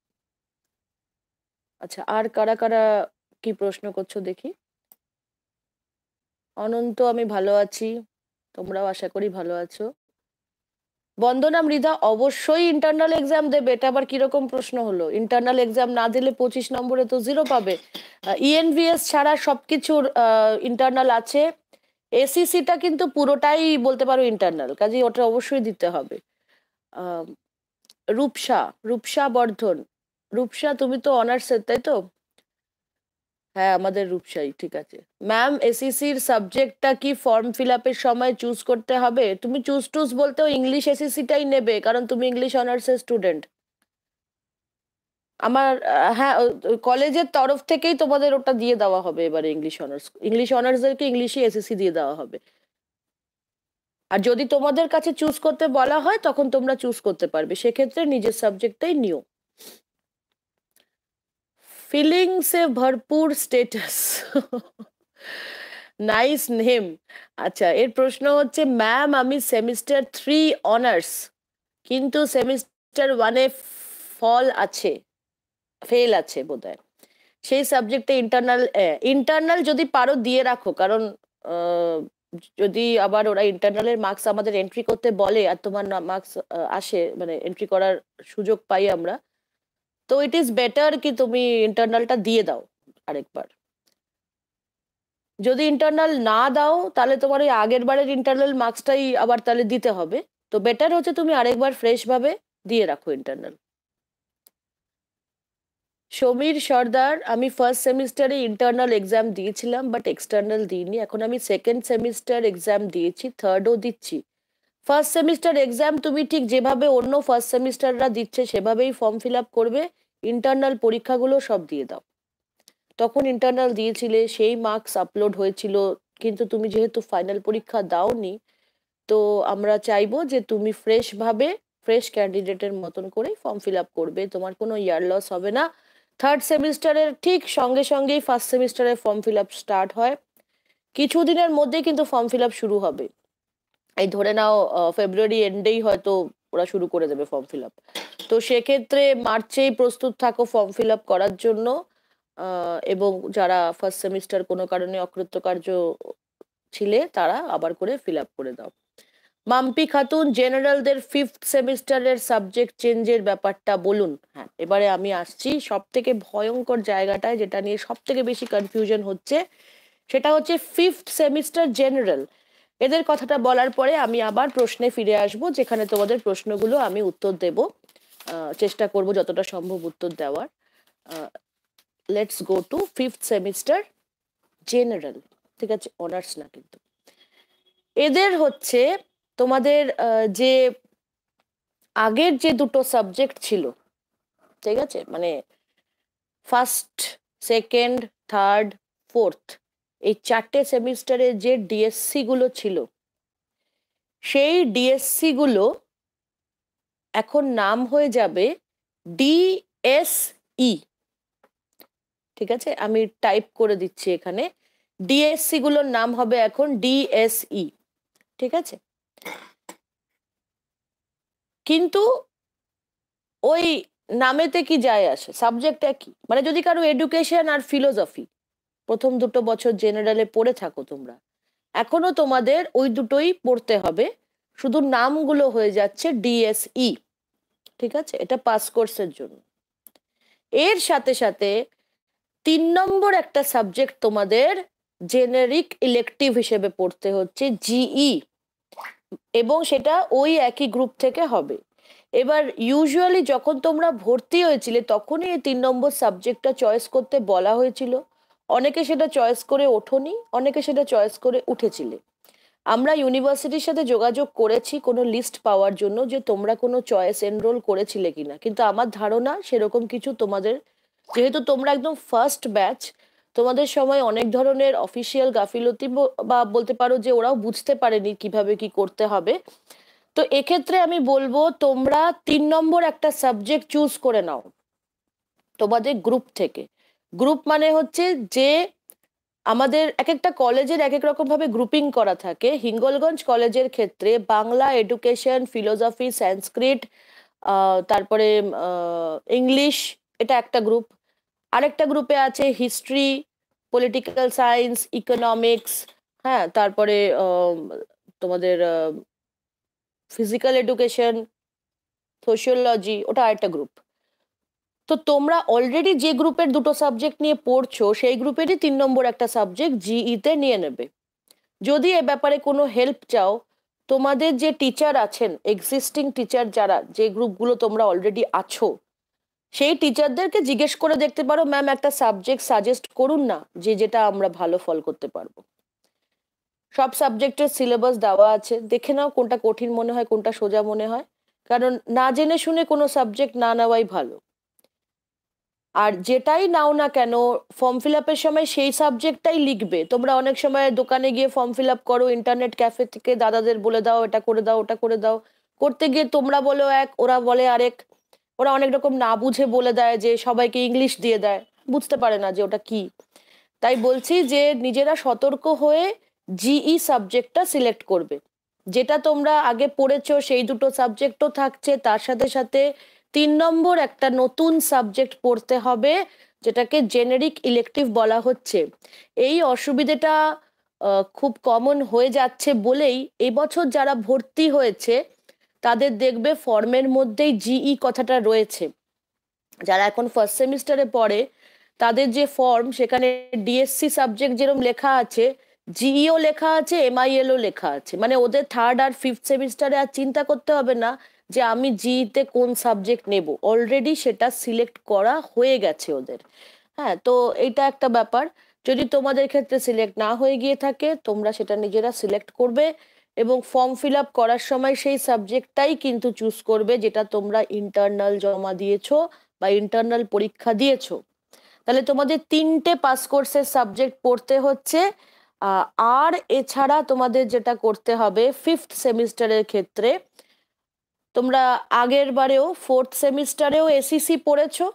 আচ্ছা আর কারা কারা কি প্রশ্ন করছো দেখি অনন্ত আমি ভালো আছি তোমরাও আশা করি ভালো আছো বন্দনা মৃধা অবশ্যই ইন্টারনাল এক্সাম দেবে এটা আবার কিরকম প্রশ্ন হলো ইন্টারনাল এক্সাম না দিলে পঁচিশ নম্বরে তো জিরো পাবে ইএনভিএস e ছাড়া সবকিছুর ইন্টারনাল আছে এসিসিটা কিন্তু পুরোটাই বলতে পারো ইন্টারনাল কাজেই ওটা অবশ্যই দিতে হবে রূপসা রূপসা বর্ধন রূপসা তুমি তো অনার্সের তাই তো হ্যাঁ আমাদের রূপসাই ঠিক আছে ম্যাম এসিসির সাবজেক্টটা কি ফর্ম ফিল আপের সময় চুজ করতে হবে তুমি চুজ টুজ বলতে ইংলিশ এসিসিটাই e নেবে কারণ তুমি ইংলিশ অনার্সের স্টুডেন্ট আমার হ্যাঁ কলেজের তরফ থেকেই তোমাদের ওটা দিয়ে দেওয়া হবে এবারে ইংলিশ অনার্স ইংলিশ অনার্সদেরকে ইংলিশে এসএসসি দিয়ে দেওয়া হবে আর যদি তোমাদের কাছে চুজ করতে বলা হয় তখন তোমরা চুজ করতে পারবে সেক্ষেত্রে নিজের সাবজেক্টটাই নিও फीलिंग से ভরপুর স্টেটাস নাইস নেম আচ্ছা এর প্রশ্ন হচ্ছে ম্যাম আমি সেমিস্টার থ্রি অনার্স কিন্তু সেমিস্টার ওয়ানে ফল আছে ফেল আছে বোধ হয় সেই সাবজেক্টে ইন্টারনাল ইন্টারনাল যদি পারো দিয়ে রাখো কারণ যদি আবার ওরা ইন্টারনালের মার্কস আমাদের এন্ট্রি করতে বলে আর তোমার মার্কস আসে মানে এন্ট্রি করার সুযোগ পাই আমরা তো ইট ইজ বেটার কি তুমি ইন্টারনালটা দিয়ে দাও আরেকবার যদি ইন্টারনাল না দাও তাহলে তোমার ওই আগের বারের ইন্টারনাল মার্কসটাই আবার তাহলে দিতে হবে তো বেটার হচ্ছে তুমি আরেকবার ফ্রেশভাবে দিয়ে রাখো ইন্টারনাল সমীর সর্দার আমি ফার্স্ট সেমিস্টারে ইন্টারনাল এক্সাম দিয়েছিলাম বাট এক্সটার্নাল দিইনি এখন আমি সেকেন্ড সেমিস্টার এক্সাম দিয়েছি থার্ডও দিচ্ছি ফার্স্ট সেমিস্টার এক্সাম তুমি ঠিক যেভাবে অন্য ফার্স্ট সেমিস্টাররা দিচ্ছে সেভাবেই ফর্ম ফিল আপ করবে ইন্টারনাল পরীক্ষাগুলো সব দিয়ে দাও তখন ইন্টারনাল দিয়েছিলে সেই মার্কস আপলোড হয়েছিল কিন্তু তুমি যেহেতু ফাইনাল পরীক্ষা দাওনি তো আমরা চাইবো যে তুমি ফ্রেশভাবে ফ্রেশ ক্যান্ডিডেটের মতন করে ফর্ম ফিল আপ করবে তোমার কোনো ইয়ার লস হবে না থার্ড সেমিস্টারের ঠিক সঙ্গে সঙ্গেই ফার্স্ট সেমিস্টারের ফর্ম ফিল আপ স্টার্ট হয় কিছু দিনের মধ্যেই কিন্তু ফর্ম ফিল আপ শুরু হবে এই ধরে নাও ফেব্রুয়ারি এন্ডেই হয়তো ওরা শুরু করে দেবে ফর্ম ফিল আপ তো সেক্ষেত্রে মার্চেই প্রস্তুত থাকো ফর্ম ফিল আপ করার জন্য এবং যারা ফার্স্ট সেমিস্টার কোনো কারণে অকৃতকার্য ছিলে তারা আবার করে ফিল আপ করে দাও মাম্পি খাতুন জেনারেলদের ফিফথ সেমিস্টারের সাবজেক্ট চেঞ্জের ব্যাপারটা বলুন হ্যাঁ এবারে আমি আসছি সব থেকে ভয়ঙ্কর জায়গাটায় যেটা নিয়ে সব থেকে বেশি কনফিউশন হচ্ছে সেটা হচ্ছে ফিফথ সেমিস্টার জেনারেল এদের কথাটা বলার পরে আমি আবার প্রশ্নে ফিরে আসব যেখানে তোমাদের প্রশ্নগুলো আমি উত্তর দেব চেষ্টা করব যতটা সম্ভব উত্তর দেওয়ার let's go to fifth semester general ঠিক আছে অনার্স না কিন্তু এদের হচ্ছে তোমাদের যে আগের যে দুটো সাবজেক্ট ছিল ঠিক আছে মানে ফার্স্ট সেকেন্ড থার্ড ফোর্থ এই চারটে সেমিস্টারে যে ডিএসসিগুলো ছিল সেই ডিএসসিগুলো এখন নাম হয়ে যাবে ডিএসই e। ঠিক আছে আমি টাইপ করে দিচ্ছি এখানে ডিএসসি গুলোর নাম হবে এখন ডিএসই e। ঠিক আছে কিন্তু ওই নামেতে কি যায় আসে সাবজেক্ট একই মানে যদি কারো এডুকেশন আর ফিলোসফি প্রথম দুটো বছর জেনারেলে পড়ে থাকো তোমরা এখনো তোমাদের ওই দুটোই পড়তে হবে শুধু নামগুলো হয়ে যাচ্ছে ডিএসই e, ঠিক আছে এটা পাস কোর্সের জন্য এর সাথে সাথে তিন নম্বর একটা সাবজেক্ট তোমাদের জেনেরিক ইলেকটিভ হিসেবে পড়তে হচ্ছে জিই e, এবং সেটা ওই একই গ্রুপ থেকে হবে এবার ইউজুয়ালি যখন তোমরা ভর্তি হয়েছিলে তখনই এই তিন নম্বর সাবজেক্টটা চয়েস করতে বলা হয়েছিল অনেকে সেটা চয়েস করে ওঠোনি অনেকে সেটা চয়েস করে উঠেছিলে আমরা ইউনিভার্সিটির সাথে যোগাযোগ করেছি কোনো লিস্ট পাওয়ার জন্য যে তোমরা কোনো চয়েস এনরোল করেছিলে কিনা কিন্তু আমার ধারণা সেরকম কিছু তোমাদের যেহেতু তোমরা একদম ফার্স্ট ব্যাচ তোমাদের সময় অনেক ধরনের অফিসিয়াল গাফিলতি বা বলতে পারো যে ওরাও বুঝতে পারেনি কিভাবে কি করতে হবে তো এক্ষেত্রে আমি বলবো তোমরা তিন নম্বর একটা সাবজেক্ট চুজ করে নাও তোমাদের গ্রুপ থেকে গ্রুপ মানে হচ্ছে যে আমাদের এক একটা কলেজের এক এক রকম ভাবে গ্রুপিং করা থাকে হিঙ্গলগঞ্জ কলেজের ক্ষেত্রে বাংলা এডুকেশন ফিলোসফি সংস্কৃত তারপরে ইংলিশ এটা একটা গ্রুপ আরেকটা গ্রুপে আছে হিস্ট্রি পলিটিক্যাল সায়েন্স ইকোনমিক্স হ্যাঁ তারপরে তোমাদের ফিজিক্যাল এডুকেশন সোশিওলজি ওটা আরেকটা গ্রুপ তো তোমরা অলরেডি যে গ্রুপের দুটো সাবজেক্ট নিয়ে পড়ছো সেই গ্রুপেরই তিন নম্বর একটা সাবজেক্ট জিইতে e নিয়ে নেবে যদি এ ব্যাপারে কোনো হেল্প চাও তোমাদের যে টিচার আছেন এক্সিস্টিং টিচার যারা যে গ্রুপগুলো তোমরা অলরেডি আছো সেই টিচারদেরকে জিজ্ঞেস করে দেখতে পারো ম্যাম একটা সাবজেক্ট সাজেস্ট করুন না যে যেটা আমরা ভালো ফল করতে পারবো সব সাবজেক্টের সিলেবাস দেওয়া আছে দেখে নাও কোনটা কঠিন মনে হয় কোনটা সোজা মনে হয় কারণ না জেনে শুনে কোনো সাবজেক্ট না নেওয়াই ভালো আর যেটাই নাও না কেন ফর্ম ফিল আপের সময় সেই সাবজেক্টটাই লিখবে তোমরা অনেক সময় দোকানে গিয়ে ফর্ম ফিল আপ করো ইন্টারনেট ক্যাফে থেকে দাদাদের বলে দাও এটা করে দাও ওটা করে দাও করতে গিয়ে তোমরা বলো এক ওরা বলে আরেক ওরা অনেক রকম না বুঝে বলে দেয় যে সবাইকে ইংলিশ দিয়ে দেয় বুঝতে পারে না যে ওটা কি তাই বলছি যে নিজেরা সতর্ক হয়ে জিই সাবজেক্টটা সিলেক্ট করবে যেটা তোমরা আগে পড়েছো সেই দুটো সাবজেক্টও থাকছে তার সাথে সাথে তিন নম্বর একটা নতুন সাবজেক্ট পড়তে হবে যেটাকে জেনেরিক ইলেকটিভ বলা হচ্ছে এই অসুবিধেটা খুব কমন হয়ে যাচ্ছে বলেই এবছর যারা ভর্তি হয়েছে তাদের দেখবে ফর্মের মধ্যেই জিই e কথাটা রয়েছে যারা এখন ফার্স্ট সেমিস্টারে পড়ে তাদের যে ফর্ম সেখানে ডিএসসি সাবজেক্ট যেরকম লেখা আছে জিইও e লেখা আছে এমআইএলও লেখা আছে মানে ওদের থার্ড আর ফিফথ সেমিস্টারে আর চিন্তা করতে হবে না যে আমি জিতে কোন সাবজেক্ট নেব অলরেডি সেটা সিলেক্ট করা হয়ে গেছে ওদের হ্যাঁ তো এটা একটা ব্যাপার যদি তোমাদের ক্ষেত্রে সিলেক্ট না হয়ে গিয়ে থাকে তোমরা সেটা নিজেরা সিলেক্ট করবে এবং ফর্ম ফিল আপ করার সময় সেই সাবজেক্টটাই কিন্তু চুজ করবে যেটা তোমরা ইন্টারনাল জমা দিয়েছো বা ইন্টারনাল পরীক্ষা দিয়েছো তাহলে তোমাদের তিনটে পাস কোর্সের সাবজেক্ট পড়তে হচ্ছে আর এছাড়া তোমাদের যেটা করতে হবে ফিফথ সেমিস্টারের ক্ষেত্রে তোমরা আগের বারেও ফোর্থ সেমিস্টারেও এসিসি পড়েছো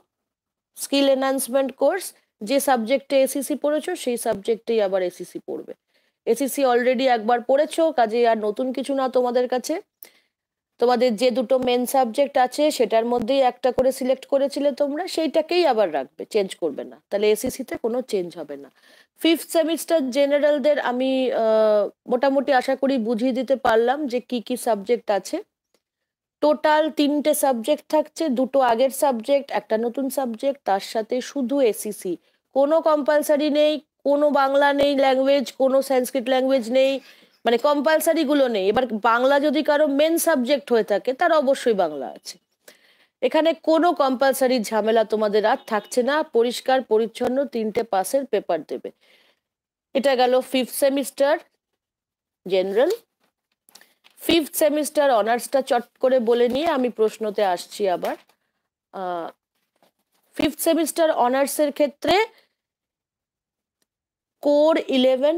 স্কিল এনহান্সমেন্ট কোর্স যে সাবজেক্টে এসিসি পড়েছো সেই সাবজেক্টেই আবার এসিসি পড়বে এসিসি অলরেডি একবার পড়েছো কাজে আর নতুন কিছু না তোমাদের কাছে তোমাদের যে দুটো মেন সাবজেক্ট আছে সেটার মধ্যেই একটা করে সিলেক্ট করেছিলে তোমরা সেইটাকেই আবার রাখবে চেঞ্জ করবে না তাহলে এসিসিতে কোনো চেঞ্জ হবে না ফিফথ সেমিস্টার জেনারেলদের আমি মোটামুটি আশা করি বুঝিয়ে দিতে পারলাম যে কি কি সাবজেক্ট আছে টোটাল তিনটে সাবজেক্ট থাকছে দুটো আগের সাবজেক্ট একটা নতুন সাবজেক্ট তার সাথে শুধু এসিসি কোনো কম্পালসারি নেই কোনো বাংলা নেই ল্যাঙ্গুয়েজ কোনো সংস্কৃত ল্যাঙ্গুয়েজ নেই মানে কম্পালসারিগুলো নেই এবার বাংলা যদি কারো মেন সাবজেক্ট হয়ে থাকে তার অবশ্যই বাংলা আছে এখানে কোনো কম্পালসারি ঝামেলা তোমাদের আর থাকছে না পরিষ্কার পরিচ্ছন্ন তিনটে পাসের পেপার দেবে এটা গেল fifth semester general fifth semester অনার্সটা চট করে বলে নিয়ে আমি প্রশ্নতে আসছি আবার ফিফথ সেমিস্টার অনার্সের ক্ষেত্রে কোর ইলেভেন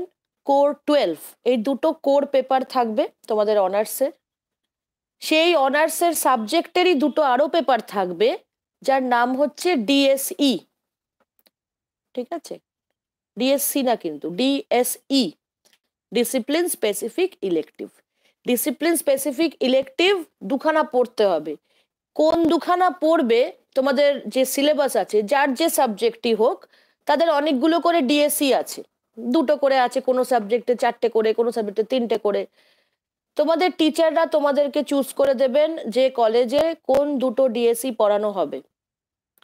কোর টুয়েলভ এই দুটো কোর পেপার থাকবে তোমাদের অনার্সের সেই অনার্সের সাবজেক্টেরই দুটো আরও পেপার থাকবে যার নাম হচ্ছে ডিএসই e। ঠিক আছে ডিএসসি e না কিন্তু DSE discipline specific elective discipline specific elective দুখানা পড়তে হবে কোন দুখানা পড়বে তোমাদের যে সিলেবাস আছে যার যে সাবজেক্টই হোক তাদের অনেকগুলো করে ডিএসসি e আছে দুটো করে আছে কোনো সাবজেক্টে চারটে করে কোনো সাবজেক্টে তিনটে করে তোমাদের টিচাররা তোমাদেরকে চুজ করে দেবেন যে কলেজে কোন দুটো ডিএসসি e পড়ানো হবে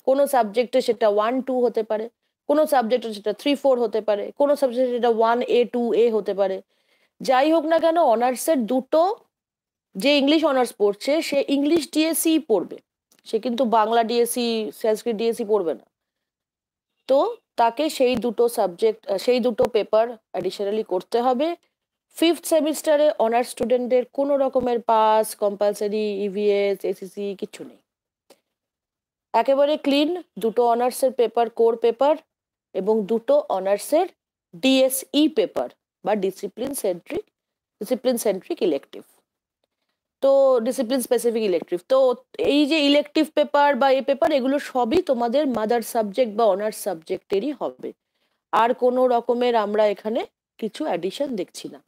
কোনো সাবজেক্টে সেটা ওয়ান টু হতে পারে কোনো সাবজেক্টে সেটা থ্রি ফোর হতে পারে কোনো সাবজেক্টে সেটা ওয়ান এ টু এ হতে পারে যাই হোক না কেন অনার্সের দুটো যে ইংলিশ অনার্স পড়ছে সে e ইংলিশ ডিএসি পড়বে সে কিন্তু বাংলা ডিএসি সংস্কৃত ডিএসি পড়বে না তো তাকে সেই দুটো সাবজেক্ট সেই দুটো পেপার অ্যাডিশনালি করতে হবে ফিফথ সেমিস্টারে অনার্স স্টুডেন্টদের কোনো রকমের পাস কম্পালসারি ইভিএস এসিসি কিছু নেই একেবারে ক্লিন দুটো অনার্সের পেপার কোর পেপার এবং দুটো অনার্সের ডিএসই পেপার বা discipline centric discipline centric elective তো ডিসিপ্লিন স্পেসিফিক ইলেকটিভ তো এই যে ইলেকটিভ পেপার বা এ পেপার এগুলো সবই তোমাদের মাদার সাবজেক্ট বা অনার্স সাবজেক্টেরই হবে আর কোনো রকমের আমরা এখানে কিছু অ্যাডিশন দেখছি না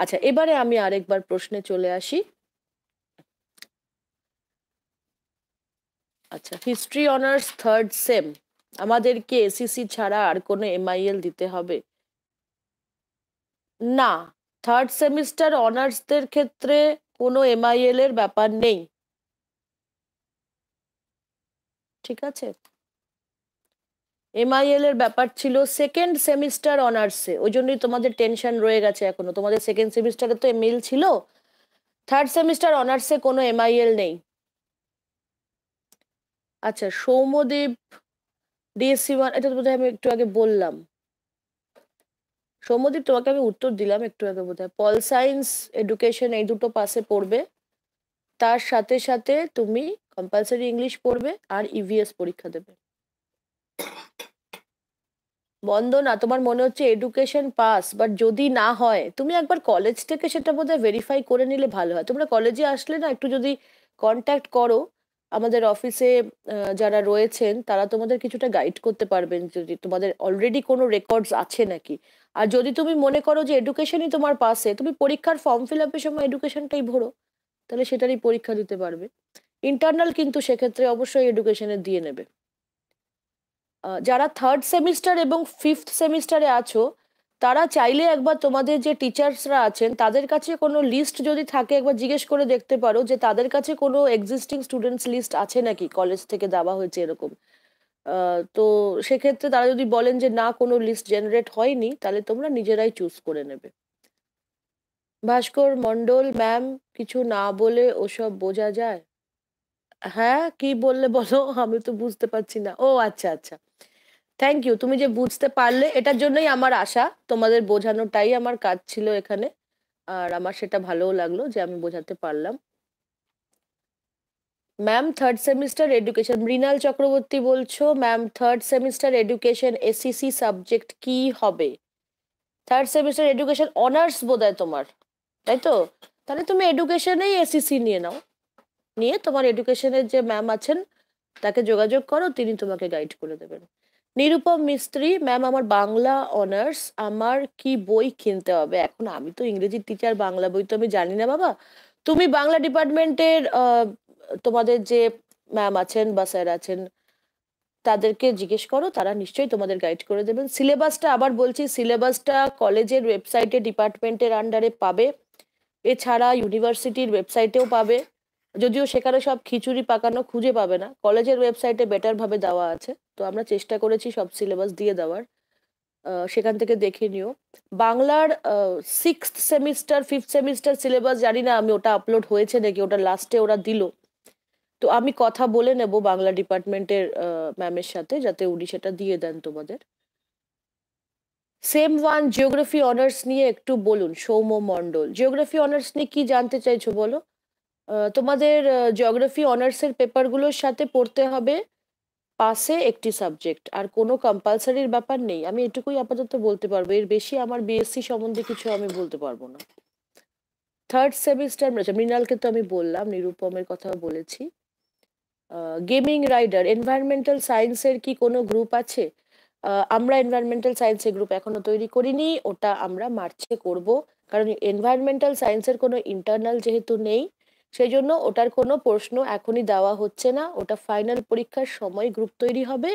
আচ্ছা এবারে আমি আরেকবার প্রশ্নে চলে আসি আচ্ছা হিস্ট্রি অনার্স থার্ড সেম আমাদেরকে এসিসি ছাড়া আর কোনো এমআইএল দিতে হবে না থার্ড সেমিস্টার অনার্সদের ক্ষেত্রে কোনো এমআইএল এর ব্যাপার নেই ঠিক আছে এমআইএল এর ব্যাপার ছিল সেকেন্ড সেমিস্টার অনার্সে ওই জন্যই তোমাদের টেনশন রয়ে গেছে এখনো তোমাদের সেকেন্ড সেমিস্টারে তো এমএল ছিল থার্ড সেমিস্টার অনার্সে কোনো এমআইএল নেই আচ্ছা সৌমদেব ডিএসসি ওয়ান এটা তো বোধহয় আমি একটু আগে বললাম সৌম্যদীপ তোমাকে আমি উত্তর দিলাম একটু আগে হয় পল সায়েন্স এডুকেশন এই দুটো পাশে পড়বে তার সাথে সাথে তুমি কম্পালসারি ইংলিশ পড়বে আর ইভিএস e পরীক্ষা দেবে বন্দনা তোমার মনে হচ্ছে এডুকেশন পাস বাট যদি না হয় তুমি একবার কলেজ থেকে সেটা হয় ভেরিফাই করে নিলে ভালো হয় তোমরা কলেজে আসলে না একটু যদি কন্ট্যাক্ট করো আমাদের অফিসে যারা রয়েছেন তারা তোমাদের কিছুটা গাইড করতে পারবেন যদি তোমাদের অলরেডি কোনো রেকর্ডস আছে নাকি আর যদি তুমি মনে করো যে এডুকেশনই তোমার পাশে তুমি পরীক্ষার ফর্ম ফিল আপের সময় এডুকেশনটাই ভরো তাহলে সেটারই পরীক্ষা দিতে পারবে ইন্টারনাল কিন্তু সেক্ষেত্রে অবশ্যই এডুকেশনে দিয়ে নেবে যারা থার্ড সেমিস্টার এবং ফিফথ সেমিস্টারে আছো তারা চাইলে একবার তোমাদের যে টিচার্সরা আছেন তাদের কাছে কোনো লিস্ট যদি থাকে একবার জিজ্ঞেস করে দেখতে পারো যে তাদের কাছে কোনো এক্সিস্টিং স্টুডেন্টস লিস্ট আছে নাকি কলেজ থেকে দেওয়া হয়েছে এরকম তো সেক্ষেত্রে তারা যদি বলেন যে না কোনো লিস্ট জেনারেট হয়নি তাহলে তোমরা নিজেরাই চুজ করে নেবে ভাস্কর মন্ডল ম্যাম কিছু না বলে ওসব বোঝা যায় হ্যাঁ কি বললে বলো আমি তো বুঝতে পারছি না ও আচ্ছা আচ্ছা থ্যাংক ইউ তুমি যে বুঝতে পারলে এটার জন্যই আমার আশা তোমাদের বোঝানোটাই আমার কাজ ছিল এখানে আর আমার সেটা ভালোও লাগলো যে আমি বোঝাতে পারলাম ma'am third semester education Mrinal Chakraborty বলছো ma'am third semester education SEC subject কি হবে থার্ড সেমিস্টার এডুকেশন অনার্স বোধহয় তোমার তাই তো তাহলে তুমি এডুকেশনেই এসিসি e নিয়ে নাও নিয়ে তোমার এডুকেশনের যে ম্যাম আছেন তাকে যোগাযোগ করো তিনি তোমাকে গাইড করে দেবেন নিরুপম মিস্ত্রি ম্যাম আমার বাংলা অনার্স আমার কি বই কিনতে হবে এখন আমি তো ইংরেজি টিচার বাংলা বই তো আমি জানি না বাবা তুমি বাংলা ডিপার্টমেন্টের তোমাদের যে ম্যাম আছেন বা স্যার আছেন তাদেরকে জিজ্ঞেস করো তারা নিশ্চয়ই তোমাদের গাইড করে দেবেন সিলেবাসটা আবার বলছি সিলেবাসটা কলেজের ওয়েবসাইটে ডিপার্টমেন্টের আন্ডারে পাবে এছাড়া ইউনিভার্সিটির ওয়েবসাইটেও পাবে যদিও সেখানে সব খিচুড়ি পাকানো খুঁজে পাবে না কলেজের ওয়েবসাইটে বেটার ভাবে দেওয়া আছে তো আমরা চেষ্টা করেছি সব সিলেবাস দিয়ে দেওয়ার সেখান থেকে দেখে নিও বাংলার six semester fifth semester syllabus জানি না আমি ওটা আপলোড হয়েছে নাকি ওটা লাস্টে ওরা দিল তো আমি কথা বলে নেব বাংলা ডিপার্টমেন্টের ম্যামের সাথে যাতে উনি সেটা দিয়ে দেন তোমাদের সেম ওয়ান জিওগ্রাফি অনার্স নিয়ে একটু বলুন সৌম্য মণ্ডল জিওগ্রাফি অনার্স নিয়ে কি জানতে চাইছো বলো তোমাদের জিওগ্রাফি অনার্সের পেপারগুলোর সাথে পড়তে হবে পাশে একটি সাবজেক্ট আর কোনো কম্পালসারির ব্যাপার নেই আমি এটুকুই আপাতত বলতে পারবো এর বেশি আমার বিএসসি সম্বন্ধে কিছু আমি বলতে পারবো না থার্ড আচ্ছা, সেমিস্টার মৃণালকে তো আমি বললাম নিরুপমের কথা বলেছি গেমিং রাইডার এনভায়রনমেন্টাল সায়েন্সের কি কোনো গ্রুপ আছে আমরা এনভায়রনমেন্টাল সায়েন্সের গ্রুপ এখনো তৈরি করিনি ওটা আমরা মার্চে করব কারণ এনভায়রনমেন্টাল সায়েন্সের কোনো ইন্টারনাল যেহেতু নেই সেই জন্য ওটার কোনো প্রশ্ন এখনই দেওয়া হচ্ছে না ওটা ফাইনাল পরীক্ষার সময় গ্রুপ তৈরি হবে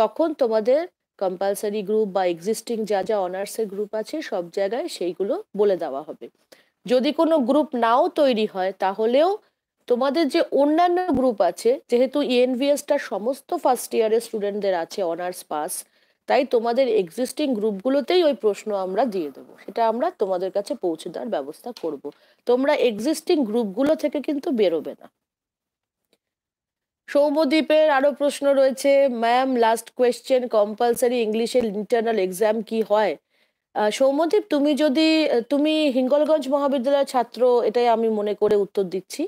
তখন তোমাদের কম্পালসারি গ্রুপ বা এক্সিস্টিং যা যা অনার্সের গ্রুপ আছে সব জায়গায় সেইগুলো বলে দেওয়া হবে যদি কোনো গ্রুপ নাও তৈরি হয় তাহলেও তোমাদের যে অন্যান্য গ্রুপ আছে যেহেতু ইএনভিএসটা e সমস্ত ফার্স্ট ইয়ারের স্টুডেন্টদের আছে অনার্স পাস তাই তোমাদের এক্সিস্টিং গ্রুপগুলোতেই ওই প্রশ্ন আমরা দিয়ে দেবো সেটা আমরা তোমাদের কাছে পৌঁছে দেওয়ার ব্যবস্থা করব। তোমরা এক্সিস্টিং গ্রুপগুলো থেকে কিন্তু বেরোবে না সৌমদ্বীপের আরো প্রশ্ন রয়েছে ম্যাম লাস্ট কোয়েশ্চেন কম্পালসারি ইংলিশের ইন্টারনাল এক্সাম কি হয় সৌমদ্বীপ তুমি যদি তুমি হিঙ্গলগঞ্জ মহাবিদ্যালয়ের ছাত্র এটাই আমি মনে করে উত্তর দিচ্ছি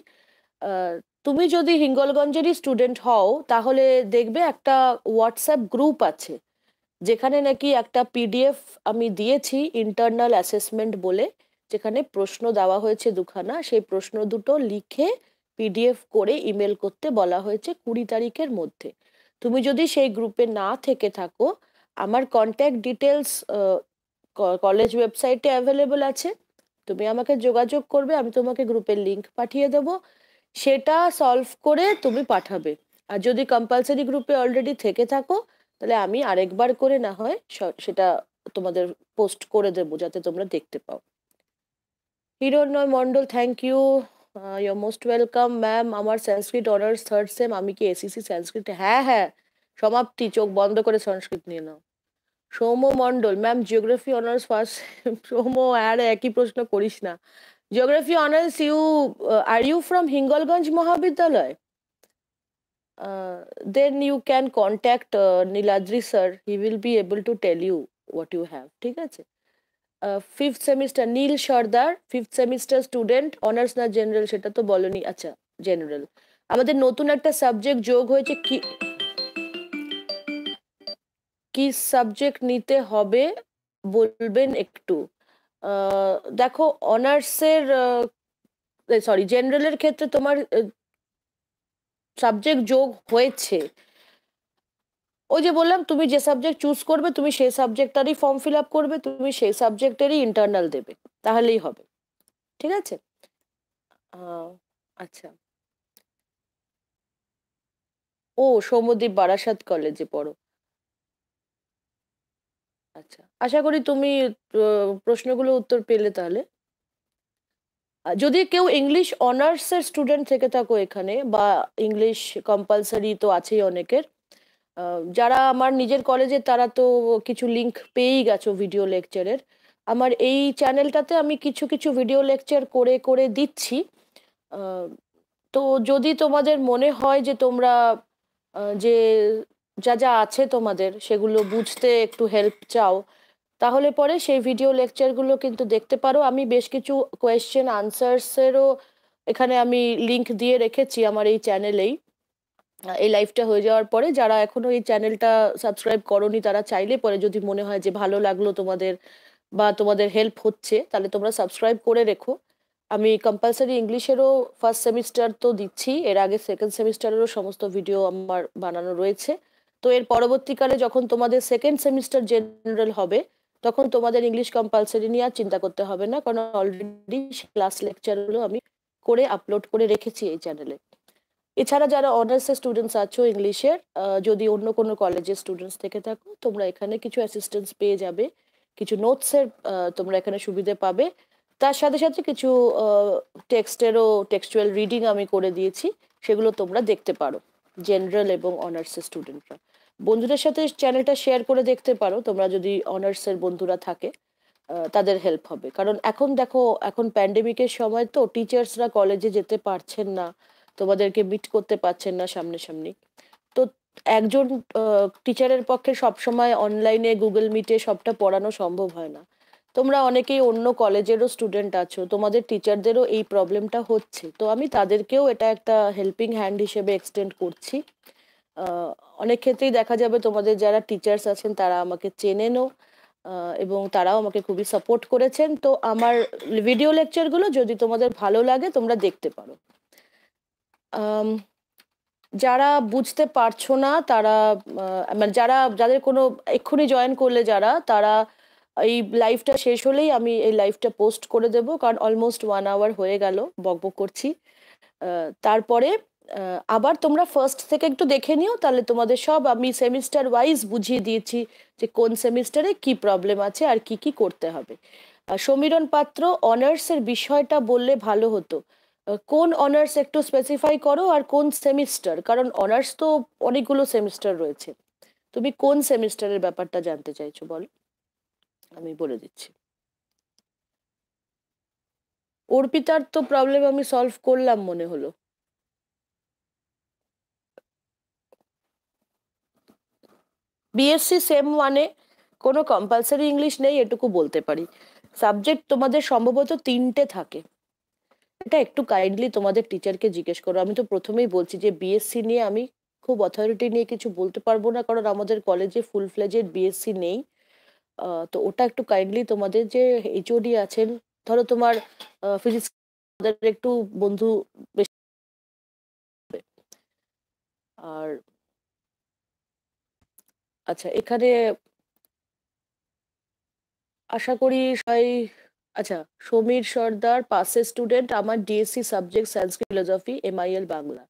তুমি যদি হিঙ্গলগঞ্জেরই স্টুডেন্ট হও তাহলে দেখবে একটা হোয়াটসঅ্যাপ গ্রুপ আছে যেখানে নাকি একটা পিডিএফ আমি দিয়েছি ইন্টারনাল অ্যাসেসমেন্ট বলে যেখানে প্রশ্ন দেওয়া হয়েছে দুখানা সেই প্রশ্ন দুটো লিখে পিডিএফ করে ইমেল করতে বলা হয়েছে কুড়ি তারিখের মধ্যে তুমি যদি সেই গ্রুপে না থেকে থাকো আমার কন্ট্যাক্ট ডিটেলস কলেজ ওয়েবসাইটে অ্যাভেলেবল আছে তুমি আমাকে যোগাযোগ করবে আমি তোমাকে গ্রুপের লিঙ্ক পাঠিয়ে দেব সেটা সলভ করে তুমি পাঠাবে আর যদি কম্পালসারি গ্রুপে অলরেডি থেকে থাকো তাহলে আমি আরেকবার করে না হয় সেটা তোমাদের পোস্ট করে দেবো যাতে তোমরা দেখতে পাও Hiranmay Mondal thank you your most welcome ma'am আমার সংস্কৃত অনার্স থার্ড সেম আমি কি এসিসি সংস্কৃত হ্যাঁ হ্যাঁ সমাপ্তি চোখ বন্ধ করে সংস্কৃত নিয়ে নাও Soumya Mondal ma'am geography honours first Soumya আর একই প্রশ্ন করিস না geography honours you are you from Hingalganj মহাবিদ্যালয় uh, then you can contact uh, Niladri sir. Be will to able you tell you have ঠিক আছে? Fifth semester Neel Sardar fifth semester student honours না জেনারেল সেটা তো বলনি আচ্ছা জেনারেল আমাদের নতুন একটা সাবজেক্ট যোগ হয়েছে কি কি সাবজেক্ট নিতে হবে বলবেন একটু দেখো অনার্সের সরি জেনারেলের ক্ষেত্রে তোমার সাবজেক্ট যোগ হয়েছে ওই যে বললাম তুমি যে সাবজেক্ট চুজ করবে তুমি সেই সাবজেক্টটারই ফর্ম ফিল আপ করবে তুমি সেই সাবজেক্টেরই ইন্টারনাল দেবে তাহলেই হবে ঠিক আছে আচ্ছা ও সৌমদ্বীপ বারাসাত কলেজে পড়ো আচ্ছা আশা করি তুমি প্রশ্নগুলো উত্তর পেলে তাহলে যদি কেউ ইংলিশ অনার্সের স্টুডেন্ট থেকে থাকো এখানে বা ইংলিশ কম্পালসারি তো আছেই অনেকের যারা আমার নিজের কলেজে তারা তো কিছু লিংক পেয়েই গেছো ভিডিও লেকচারের আমার এই চ্যানেলটাতে আমি কিছু কিছু ভিডিও লেকচার করে করে দিচ্ছি তো যদি তোমাদের মনে হয় যে তোমরা যে যা যা আছে তোমাদের সেগুলো বুঝতে একটু হেল্প চাও তাহলে পরে সেই ভিডিও লেকচারগুলো কিন্তু দেখতে পারো আমি বেশ কিছু কোয়েশ্চেন আনসার্সেরও এখানে আমি লিংক দিয়ে রেখেছি আমার এই চ্যানেলেই এই লাইভটা হয়ে যাওয়ার পরে যারা এখনো এই চ্যানেলটা সাবস্ক্রাইব করনি তারা চাইলে পরে যদি মনে হয় যে ভালো লাগলো তোমাদের বা তোমাদের হেল্প হচ্ছে তাহলে তোমরা সাবস্ক্রাইব করে রেখো আমি কম্পালসারি ইংলিশেরও ফার্স্ট সেমিস্টার তো দিচ্ছি এর আগে সেকেন্ড সেমিস্টারেরও সমস্ত ভিডিও আমার বানানো রয়েছে তো এর পরবর্তীকালে যখন তোমাদের সেকেন্ড সেমিস্টার জেনারেল হবে তখন তোমাদের ইংলিশ কম্পালসারি নিয়ে আর চিন্তা করতে হবে না কারণ অলরেডি ক্লাস লেকচারগুলো আমি করে আপলোড করে রেখেছি এই চ্যানেলে এছাড়া যারা অনার্সের স্টুডেন্টস আছো ইংলিশের যদি অন্য কোনো কলেজের স্টুডেন্টস থেকে থাকো তোমরা এখানে কিছু অ্যাসিস্ট্যান্স পেয়ে যাবে কিছু নোটসের তোমরা এখানে সুবিধে পাবে তার সাথে সাথে কিছু টেক্সটেরও টেক্সচুয়াল রিডিং আমি করে দিয়েছি সেগুলো তোমরা দেখতে পারো জেনারেল এবং অনার্সের স্টুডেন্টরা বন্ধুদের সাথে চ্যানেলটা শেয়ার করে দেখতে পারো তোমরা যদি অনার্সের বন্ধুরা থাকে তাদের হেল্প হবে কারণ এখন দেখো এখন প্যান্ডেমিকের সময় তো টিচার্সরা কলেজে যেতে পারছেন না তোমাদেরকে মিট করতে পারছেন না সামনাসামনি তো একজন টিচারের পক্ষে সবসময় অনলাইনে গুগল মিটে সবটা পড়ানো সম্ভব হয় না তোমরা অনেকেই অন্য কলেজেরও স্টুডেন্ট আছো তোমাদের টিচারদেরও এই প্রবলেমটা হচ্ছে তো আমি তাদেরকেও এটা একটা হেল্পিং হ্যান্ড হিসেবে এক্সটেন্ড করছি অনেক ক্ষেত্রেই দেখা যাবে তোমাদের যারা টিচার্স আছেন তারা আমাকে চেনেনও এবং তারাও আমাকে খুবই সাপোর্ট করেছেন তো আমার ভিডিও লেকচারগুলো যদি তোমাদের ভালো লাগে তোমরা দেখতে পারো যারা বুঝতে পারছো না তারা মানে যারা যাদের কোনো এক্ষুনি জয়েন করলে যারা তারা এই লাইভটা শেষ হলেই আমি এই লাইভটা পোস্ট করে দেব কারণ অলমোস্ট ওয়ান আওয়ার হয়ে গেল বকবক করছি তারপরে আবার তোমরা ফার্স্ট থেকে একটু দেখে নিও তাহলে তোমাদের সব আমি সেমিস্টার ওয়াইজ বুঝিয়ে দিয়েছি যে কোন সেমিস্টারে কি প্রবলেম আছে আর কি কি করতে হবে সমীরণ পাত্র অনার্সের বিষয়টা বললে ভালো হতো কোন অনার্স একটু স্পেসিফাই করো আর কোন সেমিস্টার কারণ অনার্স তো অনেকগুলো সেমিস্টার রয়েছে তুমি কোন সেমিস্টারের ব্যাপারটা জানতে চাইছো বলো আমি বলে দিচ্ছি অর্পিতার তো প্রবলেম আমি সলভ করলাম মনে হলো বিএসসি সেম ওয়ানে কোনো কম্পালসারি ইংলিশ নেই এটুকু বলতে পারি সাবজেক্ট তোমাদের সম্ভবত তিনটে থাকে এটা একটু কাইন্ডলি তোমাদের টিচারকে জিজ্ঞেস করো আমি তো প্রথমেই বলছি যে বিএসসি নিয়ে আমি খুব অথরিটি নিয়ে কিছু বলতে পারবো না কারণ আমাদের কলেজে ফুল ফ্লেজের বিএসসি নেই তো ওটা একটু কাইন্ডলি তোমাদের যে এইচওডি আছেন ধরো তোমার ফিজিক্স একটু বন্ধু আর আচ্ছা এখানে আশা করি সবাই আচ্ছা সমীর সর্দার পাশে স্টুডেন্ট আমার DSC subject science I MIL Bangla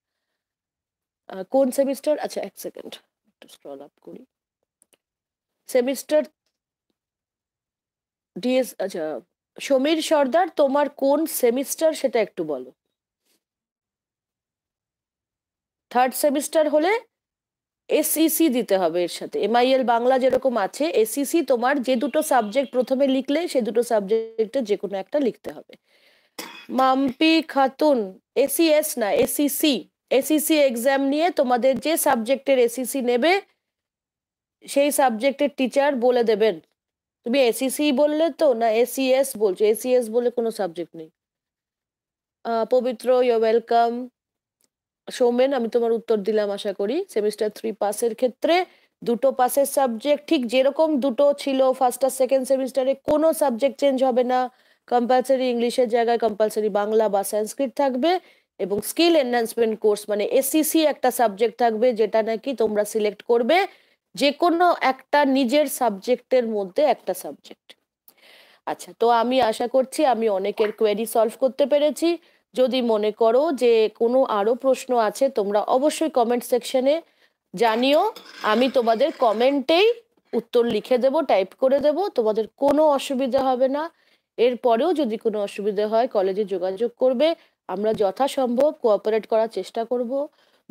কোন সেমিস্টার আচ্ছা এক সেকেন্ড একটু স্ক্রল আপ করি সেমিস্টার ডিএস আচ্ছা সমীর সর্দার তোমার কোন সেমিস্টার সেটা একটু বলো থার্ড সেমিস্টার হলে এসিসি e দিতে হবে এর সাথে এমআইএল বাংলা যেরকম আছে এসিসি e তোমার যে দুটো সাবজেক্ট প্রথমে লিখলে সে দুটো সাবজেক্টে যে কোনো একটা লিখতে হবে মাম্পি খাতুন এসিএস e না এসিসি এসিসি এক্সাম নিয়ে তোমাদের যে সাবজেক্টের এসিসি নেবে সেই সাবজেক্টের টিচার বলে দেবেন তুমি এসিসি বললে তো না এসিএস বলছো এসিএস বলে কোনো সাবজেক্ট নেই পবিত্র ইউ ওয়েলকাম সৌমেন আমি তোমার উত্তর দিলাম আশা করি সেমিস্টার থ্রি পাসের ক্ষেত্রে দুটো পাসের সাবজেক্ট ঠিক যেরকম দুটো ছিল ফার্স্ট আর সেকেন্ড সেমিস্টারে কোনো সাবজেক্ট চেঞ্জ হবে না কম্পালসারি ইংলিশের জায়গায় কম্পালসারি বাংলা বা সংস্কৃত থাকবে এবং স্কিল এনহ্যান্সমেন্ট কোর্স মানে এসিসি একটা সাবজেক্ট থাকবে যেটা নাকি তোমরা সিলেক্ট করবে যে কোনো একটা নিজের সাবজেক্টের মধ্যে একটা সাবজেক্ট আচ্ছা তো আমি আশা করছি আমি অনেকের কোয়েরি সলভ করতে পেরেছি যদি মনে করো যে কোনো আরও প্রশ্ন আছে তোমরা অবশ্যই কমেন্ট সেকশনে জানিও আমি তোমাদের কমেন্টেই উত্তর লিখে দেব টাইপ করে দেব তোমাদের কোনো অসুবিধা হবে না এরপরেও যদি কোনো অসুবিধা হয় কলেজে যোগাযোগ করবে আমরা যথাসম্ভব কোঅপারেট করার চেষ্টা করব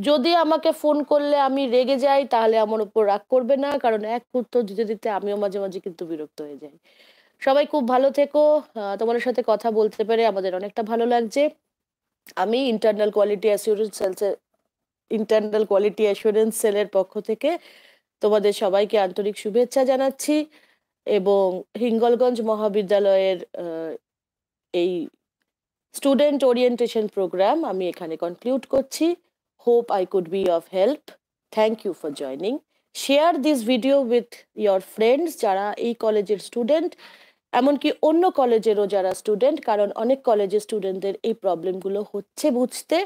যদি আমাকে ফোন করলে আমি রেগে যাই তাহলে আমার উপর রাগ করবে না কারণ এক উত্তর দিতে দিতে আমিও মাঝে মাঝে কিন্তু বিরক্ত হয়ে যাই সবাই খুব ভালো থেকো তোমাদের সাথে কথা বলতে পেরে আমাদের অনেকটা ভালো লাগছে আমি ইন্টারনাল কোয়ালিটি অ্যাসিউরেন্স সেলসে ইন্টারনাল কোয়ালিটি অ্যাসিউরেন্স সেলের পক্ষ থেকে তোমাদের সবাইকে আন্তরিক শুভেচ্ছা জানাচ্ছি এবং হিঙ্গলগঞ্জ মহাবিদ্যালয়ের এই স্টুডেন্ট ওরিয়েন্টেশন প্রোগ্রাম আমি এখানে কনক্লুড করছি hope I could be of help thank you for joining share this video with your friends যারা এই কলেজের স্টুডেন্ট এমনকি অন্য কলেজেরও যারা স্টুডেন্ট কারণ অনেক কলেজে স্টুডেন্টদের এই প্রবলেমগুলো হচ্ছে বুঝতে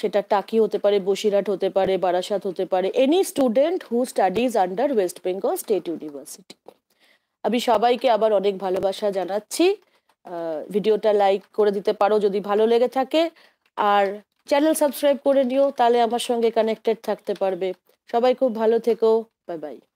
সেটা টাকি হতে পারে বসিরহাট হতে পারে বারাসাত হতে পারে any student who studies under West Bengal state university আমি সবাইকে আবার অনেক ভালোবাসা জানাচ্ছি ভিডিওটা লাইক করে দিতে পারো যদি ভালো লেগে থাকে আর চ্যানেল সাবস্ক্রাইব করে নিও তাহলে আমার সঙ্গে কানেক্টেড থাকতে পারবে সবাই খুব ভালো থেকো বাই বাই